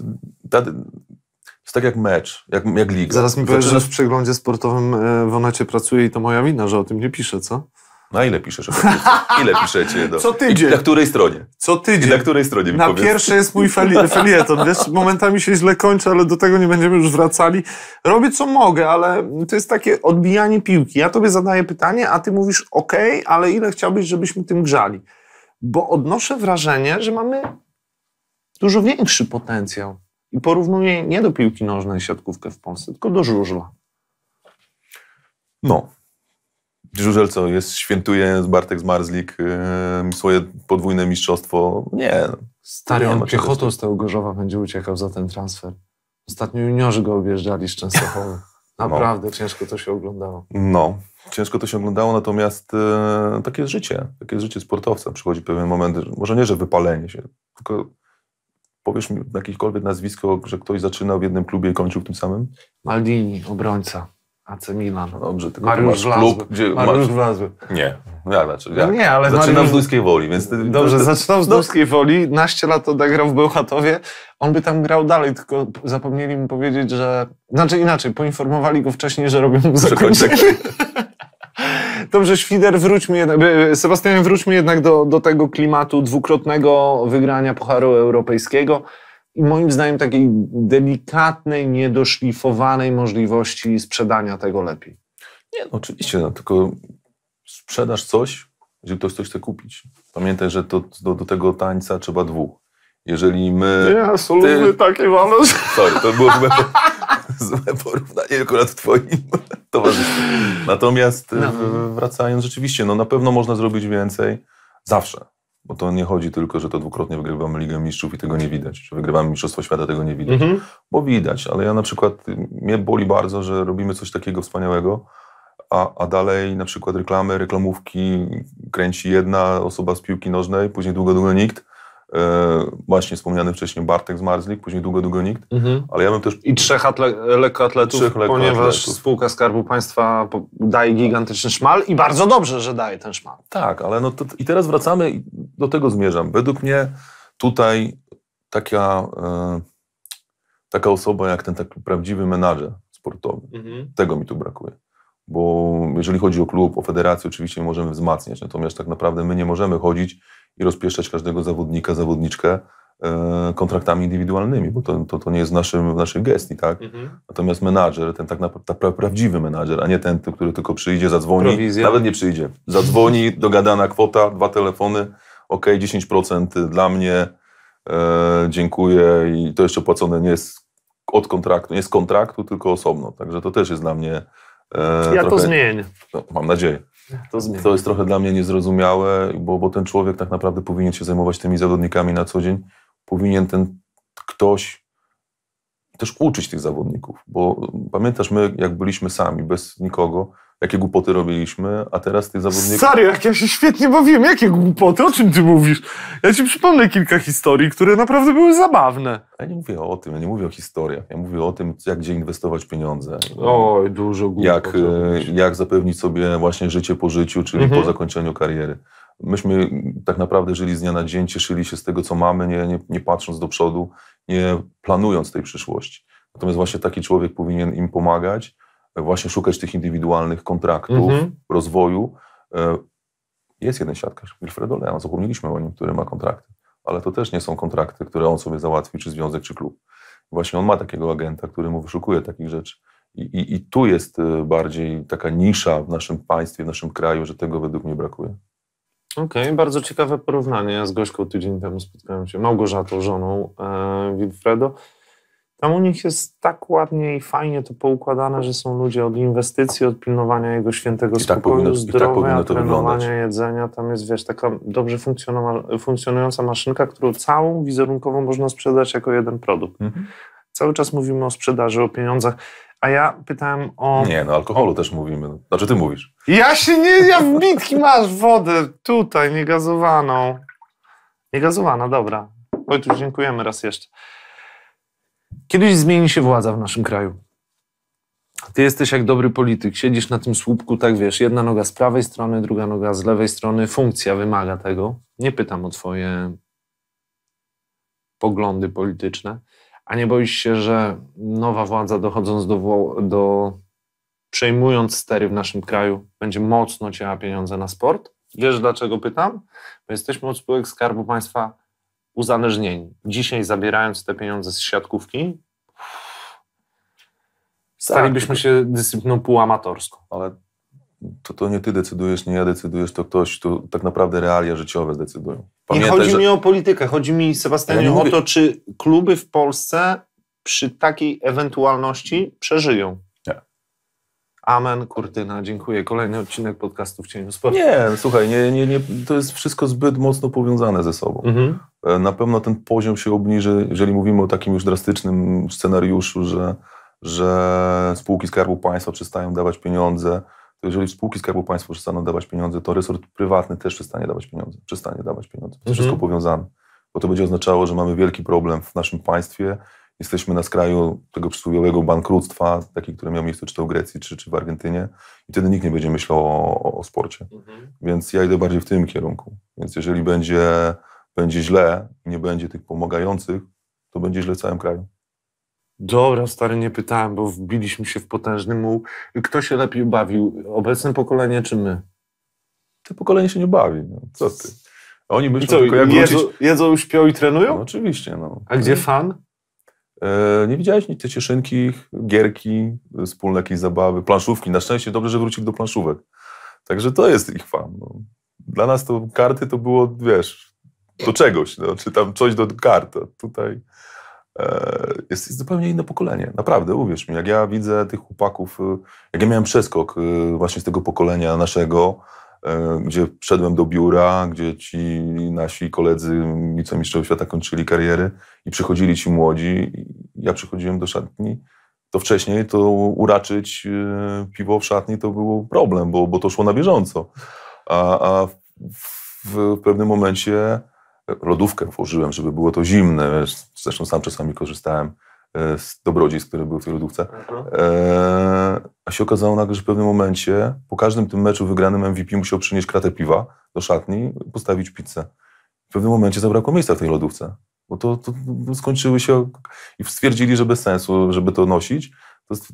jest tak jak mecz, jak, jak liga. Zaraz mi powiesz, że w przeglądzie sportowym e, w Onecie pracuję i to moja wina, że o tym nie piszę, co? Na ile piszesz? <laughs> Ile piszecie? do? No? Co tydzień. I na której stronie? Co tydzień. I na której stronie mi Na powiedz? pierwsze jest mój <laughs> felieton. Wiesz, momentami się źle kończy, ale do tego nie będziemy już wracali. Robię co mogę, ale to jest takie odbijanie piłki. Ja tobie zadaję pytanie, a ty mówisz OK, ale ile chciałbyś, żebyśmy tym grzali? Bo odnoszę wrażenie, że mamy dużo większy potencjał. I porównuję nie do piłki nożnej siatkówkę w Polsce, tylko do żużla. No. Żużel co, jest, świętuje Bartek Zmarzlik yy, swoje podwójne mistrzostwo. Nie. Stary, on piechotą z tego Gorzowa będzie uciekał za ten transfer. Ostatnio juniorzy go objeżdżali z Częstochowy. <laughs> No. Naprawdę no. ciężko to się oglądało. No, ciężko to się oglądało, natomiast e, takie jest życie. Takie jest życie sportowca. Przychodzi pewien moment, może nie, że wypalenie się, tylko Powiesz mi jakiekolwiek nazwisko, że ktoś zaczynał w jednym klubie i kończył w tym samym? Maldini, obrońca. AC Milan. No dobrze, tylko Mariusz masz klub, gdzie Mariusz masz... Wlazły. Nie, ja, znaczy, ja. No nie, ale zaczynam Mariusz... z Duńskiej Woli, więc... Ty... Dobrze, zaczynał z no. Duńskiej Woli, naście lat odegrał w Bełchatowie, on by tam grał dalej, tylko zapomnieli mi powiedzieć, że... Znaczy inaczej, poinformowali go wcześniej, że robią mu zakończenie. <laughs> Dobrze, Świder, wróćmy jednak, e, Sebastian, wróćmy jednak do, do tego klimatu dwukrotnego wygrania Pucharu Europejskiego i moim zdaniem takiej delikatnej, niedoszlifowanej możliwości sprzedania tego lepiej. Nie, no oczywiście, no, tylko sprzedasz coś, jeżeli ktoś coś chce kupić. Pamiętaj, że to, do, do tego tańca trzeba dwóch. Jeżeli my... Nie, absolutnie ty... takie walor. Sorry, to było chyba... <laughs> <laughs> złe porównanie akurat w Twoim <laughs> towarzystwie. Natomiast e, no. wracając, rzeczywiście, no na pewno można zrobić więcej. Zawsze. Bo to nie chodzi tylko, że to dwukrotnie wygrywamy Ligę Mistrzów i tego nie widać. Czy wygrywamy Mistrzostwo Świata, tego nie widać. Mhm. Bo widać, ale ja na przykład, mnie boli bardzo, że robimy coś takiego wspaniałego, a, a dalej na przykład reklamy, reklamówki kręci jedna osoba z piłki nożnej, później długo, długo nikt E, właśnie wspomniany wcześniej Bartek z Marzlik, później długo, długo nikt, mhm. ale ja bym też... I trzech atle- lekkoatletów, trzech ponieważ spółka Skarbu Państwa daje gigantyczny szmal i bardzo dobrze, że daje ten szmal. Tak, ale no to, i teraz wracamy, i do tego zmierzam. Według mnie tutaj taka, e, taka osoba jak ten taki prawdziwy menadżer sportowy, mhm. tego mi tu brakuje. Bo jeżeli chodzi o klub, o federację, oczywiście możemy wzmacniać, natomiast tak naprawdę my nie możemy chodzić i rozpieszczać każdego zawodnika, zawodniczkę e, kontraktami indywidualnymi, bo to, to, to nie jest w, naszym, w naszej gestii, tak? Mhm. Natomiast menadżer, ten tak naprawdę tak prawdziwy menadżer, a nie ten, który tylko przyjdzie, zadzwoni, Prowizja. nawet nie przyjdzie, zadzwoni, dogadana kwota, dwa telefony, ok, 10% dla mnie, e, dziękuję i to jeszcze płacone nie jest od kontraktu, nie z kontraktu, tylko osobno, także to też jest dla mnie e, Ja trochę, to zmienię. No, mam nadzieję. To, to jest trochę dla mnie niezrozumiałe, bo, bo ten człowiek tak naprawdę powinien się zajmować tymi zawodnikami na co dzień. Powinien ten ktoś też uczyć tych zawodników, bo pamiętasz, my jak byliśmy sami, bez nikogo, jakie głupoty robiliśmy, a teraz tych zawodników... Stary, jak ja się świetnie bawiłem, jakie głupoty, o czym ty mówisz? Ja ci przypomnę kilka historii, które naprawdę były zabawne. Ja nie mówię o tym, ja nie mówię o historiach, ja mówię o tym, jak gdzie inwestować pieniądze. Oj, dużo głupot. Jak, e, jak zapewnić sobie właśnie życie po życiu, czyli mhm. po zakończeniu kariery. Myśmy tak naprawdę żyli z dnia na dzień, cieszyli się z tego, co mamy, nie, nie, nie patrząc do przodu, nie planując tej przyszłości. Natomiast właśnie taki człowiek powinien im pomagać, właśnie szukać tych indywidualnych kontraktów, mm -hmm. rozwoju. E, jest jeden siatkarz, Wilfredo Leon, zapomnieliśmy o nim, który ma kontrakty, ale to też nie są kontrakty, które on sobie załatwi, czy związek, czy klub. Właśnie on ma takiego agenta, który mu wyszukuje takich rzeczy. I, i, I, tu jest e, bardziej taka nisza w naszym państwie, w naszym kraju, że tego według mnie brakuje. Okej, okay, bardzo ciekawe porównanie. Ja z Gośką tydzień temu spotkałem się, Małgorzatą, żoną e, Wilfredo. Tam u nich jest tak ładnie i fajnie to poukładane, że są ludzie od inwestycji, od pilnowania jego świętego I tak spokoju, tak powinno, zdrowia, tak trenowania, jedzenia. Tam jest, wiesz, taka dobrze funkcjonująca maszynka, którą całą wizerunkową można sprzedać jako jeden produkt. Mhm. Cały czas mówimy o sprzedaży, o pieniądzach. A ja pytałem o. Nie, no alkoholu też mówimy. Znaczy ty mówisz. Ja się nie. Ja w bitki masz wodę tutaj, niegazowaną. Niegazowana, dobra. Wojtuś, dziękujemy raz jeszcze. Kiedyś zmieni się władza w naszym kraju. Ty jesteś jak dobry polityk, siedzisz na tym słupku, tak wiesz, jedna noga z prawej strony, druga noga z lewej strony, funkcja wymaga tego. Nie pytam o twoje poglądy polityczne, a nie boisz się, że nowa władza dochodząc do, do przejmując stery w naszym kraju, będzie mocno ciała pieniądze na sport? Wiesz dlaczego pytam? Bo jesteśmy od spółek Skarbu Państwa uzależnieni. Dzisiaj zabierając te pieniądze z siatkówki, Stalibyśmy tak. się dyscypliną półamatorską. Ale to, to nie ty decydujesz, nie ja decydujesz, to ktoś, to tak naprawdę realia życiowe zdecydują. nie chodzi że... mi o politykę, chodzi mi, Sebastianie, ja mówię... o to, czy kluby w Polsce przy takiej ewentualności przeżyją. Nie. Tak. Amen, kurtyna, dziękuję. Kolejny odcinek podcastu w cieniu sportu. Nie, słuchaj, nie, nie, nie, to jest wszystko zbyt mocno powiązane ze sobą. Mhm. E, na pewno ten poziom się obniży, jeżeli mówimy o takim już drastycznym scenariuszu, że że spółki Skarbu Państwa przestają dawać pieniądze, to jeżeli spółki Skarbu Państwa przestaną dawać pieniądze, to resort prywatny też przestanie dawać pieniądze. Przestanie dawać pieniądze. To mhm. wszystko powiązane. Bo to będzie oznaczało, że mamy wielki problem w naszym państwie. Jesteśmy na skraju tego przysłowiowego bankructwa, taki, które miał miejsce czy to w Grecji, czy, czy w Argentynie. I wtedy nikt nie będzie myślał o, o, o sporcie. Mhm. Więc ja idę bardziej w tym kierunku. Więc jeżeli będzie, będzie źle, nie będzie tych pomagających, to będzie źle w całym kraju. Dobra, stary, nie pytałem, bo wbiliśmy się w potężny muł. Kto się lepiej bawił? Obecne pokolenie czy my? To pokolenie się nie bawi. No, co ty? Oni myślą co, tylko jak jedzą, wrócić... jedzą, śpią i trenują? No, oczywiście, no. A gdzie no fan? E, nie widziałeś nic te cieszynki, gierki, wspólne jakieś zabawy, planszówki. Na szczęście dobrze, że wrócił do planszówek. Także to jest ich fan. No. Dla nas to karty to było, wiesz, do czegoś, no, czy tam coś do kart. Tutaj E, jest, zupełnie inne pokolenie. Naprawdę, uwierz mi, jak ja widzę tych chłopaków, e, jak ja miałem przeskok e, właśnie z tego pokolenia naszego, gdzie wszedłem do biura, gdzie ci nasi koledzy wicemistrzów świata kończyli kariery i przychodzili ci młodzi, ja przychodziłem do szatni, to wcześniej to uraczyć piwo w szatni to był problem, bo, bo to szło na bieżąco. A, a w, w pewnym momencie lodówkę włożyłem, żeby było to zimne. Zresztą sam czasami korzystałem e, z dobrodziejstw, które były w tej lodówce. Mhm. E, a się okazało nagle, że w pewnym momencie po każdym tym meczu wygranym MVP musiał przynieść kratę piwa do szatni i postawić pizzę. W pewnym momencie zabrakło miejsca w tej lodówce, bo to, to skończyły się i stwierdzili, że bez sensu, żeby to nosić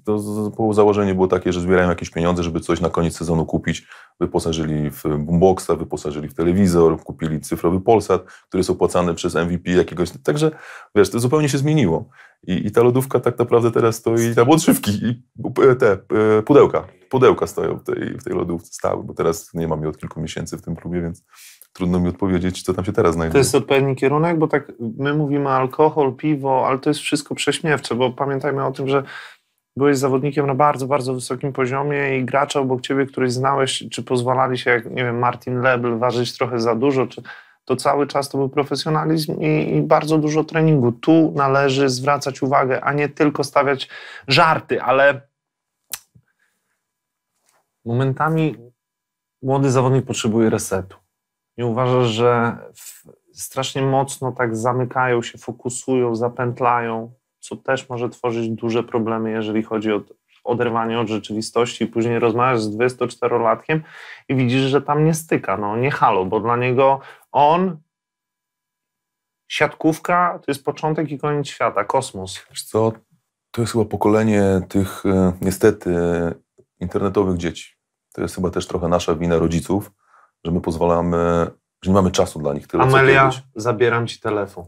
to, to, założenie było takie, że zbierają jakieś pieniądze, żeby coś na koniec sezonu kupić. Wyposażyli w boomboxa, wyposażyli w telewizor, kupili cyfrowy Polsat, który jest opłacany przez MVP jakiegoś. Także wiesz, to zupełnie się zmieniło. I, i ta lodówka tak naprawdę teraz stoi tam odżywki i te pudełka. Pudełka stoją w tej, w tej lodówce stały, bo teraz nie mam jej od kilku miesięcy w tym klubie, więc trudno mi odpowiedzieć, co tam się teraz znajduje. To jest odpowiedni kierunek, bo tak my mówimy alkohol, piwo, ale to jest wszystko prześmiewcze, bo pamiętajmy o tym, że byłeś zawodnikiem na bardzo, bardzo wysokim poziomie i gracze obok ciebie, których znałeś, czy pozwalali się, jak nie wiem, Martin Lebel ważyć trochę za dużo, czy to cały czas to był profesjonalizm i, i, bardzo dużo treningu. Tu należy zwracać uwagę, a nie tylko stawiać żarty, ale momentami młody zawodnik potrzebuje resetu. Nie uważasz, że strasznie mocno tak zamykają się, fokusują, zapętlają co też może tworzyć duże problemy, jeżeli chodzi o oderwanie od rzeczywistości. Później rozmawiasz z 24-latkiem i widzisz, że tam nie styka, no nie halo, bo dla niego on siatkówka to jest początek i koniec świata, kosmos. Wiesz co, to jest chyba pokolenie tych e, niestety internetowych dzieci. To jest chyba też trochę nasza wina rodziców, że my pozwalamy, że nie mamy czasu dla nich tyle. Amelia, zabieram ci telefon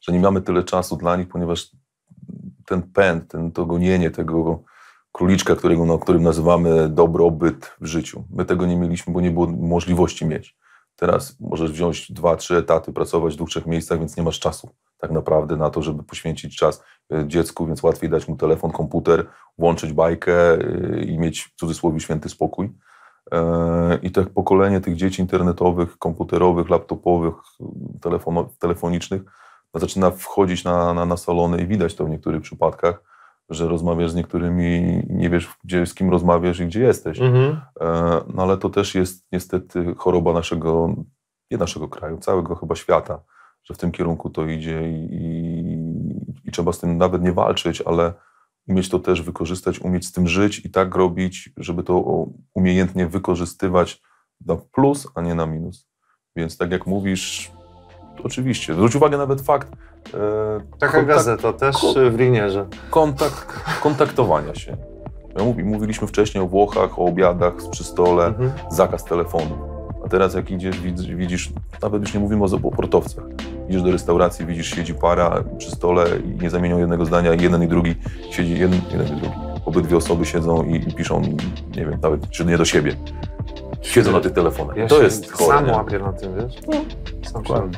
że nie mamy tyle czasu dla nich, ponieważ ten pęd, ten, to gonienie tego króliczka, którego, no, którym nazywamy dobrobyt w życiu. My tego nie mieliśmy, bo nie było możliwości mieć. Teraz możesz wziąć dwa, trzy etaty, pracować w dwóch, trzech miejscach, więc nie masz czasu tak naprawdę na to, żeby poświęcić czas e, dziecku, więc łatwiej dać mu telefon, komputer, włączyć bajkę e, i mieć w cudzysłowie święty spokój. E, I tak pokolenie tych dzieci internetowych, komputerowych, laptopowych, telefonicznych no, zaczyna wchodzić na, na, na salony i widać to w niektórych przypadkach, że rozmawiasz z niektórymi nie wiesz, gdzie, z kim rozmawiasz i gdzie jesteś. Mhm. E, no ale to też jest niestety choroba naszego, nie naszego kraju, całego chyba świata, że w tym kierunku to idzie i, i, i trzeba z tym nawet nie walczyć, ale umieć to też wykorzystać, umieć z tym żyć i tak robić, żeby to umiejętnie wykorzystywać na plus, a nie na minus. Więc tak jak mówisz, oczywiście. Zwróć uwagę nawet fakt. E, Taka kontakt, gazeta też kon, e, w linierze. Kontakt, kontaktowania się. Ja mówi, mówiliśmy wcześniej o Włochach, o obiadach przy stole, mhm. zakaz telefonu. A teraz jak idziesz, widzisz, nawet już nie mówimy o portowcach idziesz do restauracji, widzisz, siedzi para przy stole i nie zamienią jednego zdania, jeden i drugi siedzi, jeden, jeden i drugi. Obydwie osoby siedzą i, i piszą, nie wiem, nawet czy nie do siebie. Siedzą na tych telefonach. Ja to jest chore. Sam łapię na tym, wiesz? No. Sam się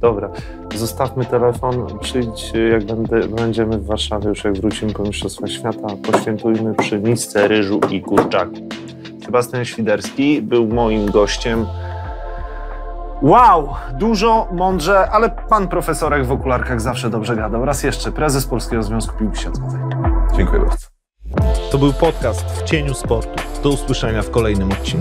Dobra, zostawmy telefon, przyjdź jak będę, będziemy w Warszawie, już jak wrócimy po Mistrzostwach Świata, poświętujmy przy misce ryżu i kurczaku. Sebastian Świderski był moim gościem. Wow, dużo, mądrze, ale pan profesorek w okularkach zawsze dobrze gadał. Raz jeszcze, prezes Polskiego Związku Piłki Siatkowej. Dziękuję bardzo. To był podcast w cieniu sportu. Do usłyszenia w kolejnym odcinku.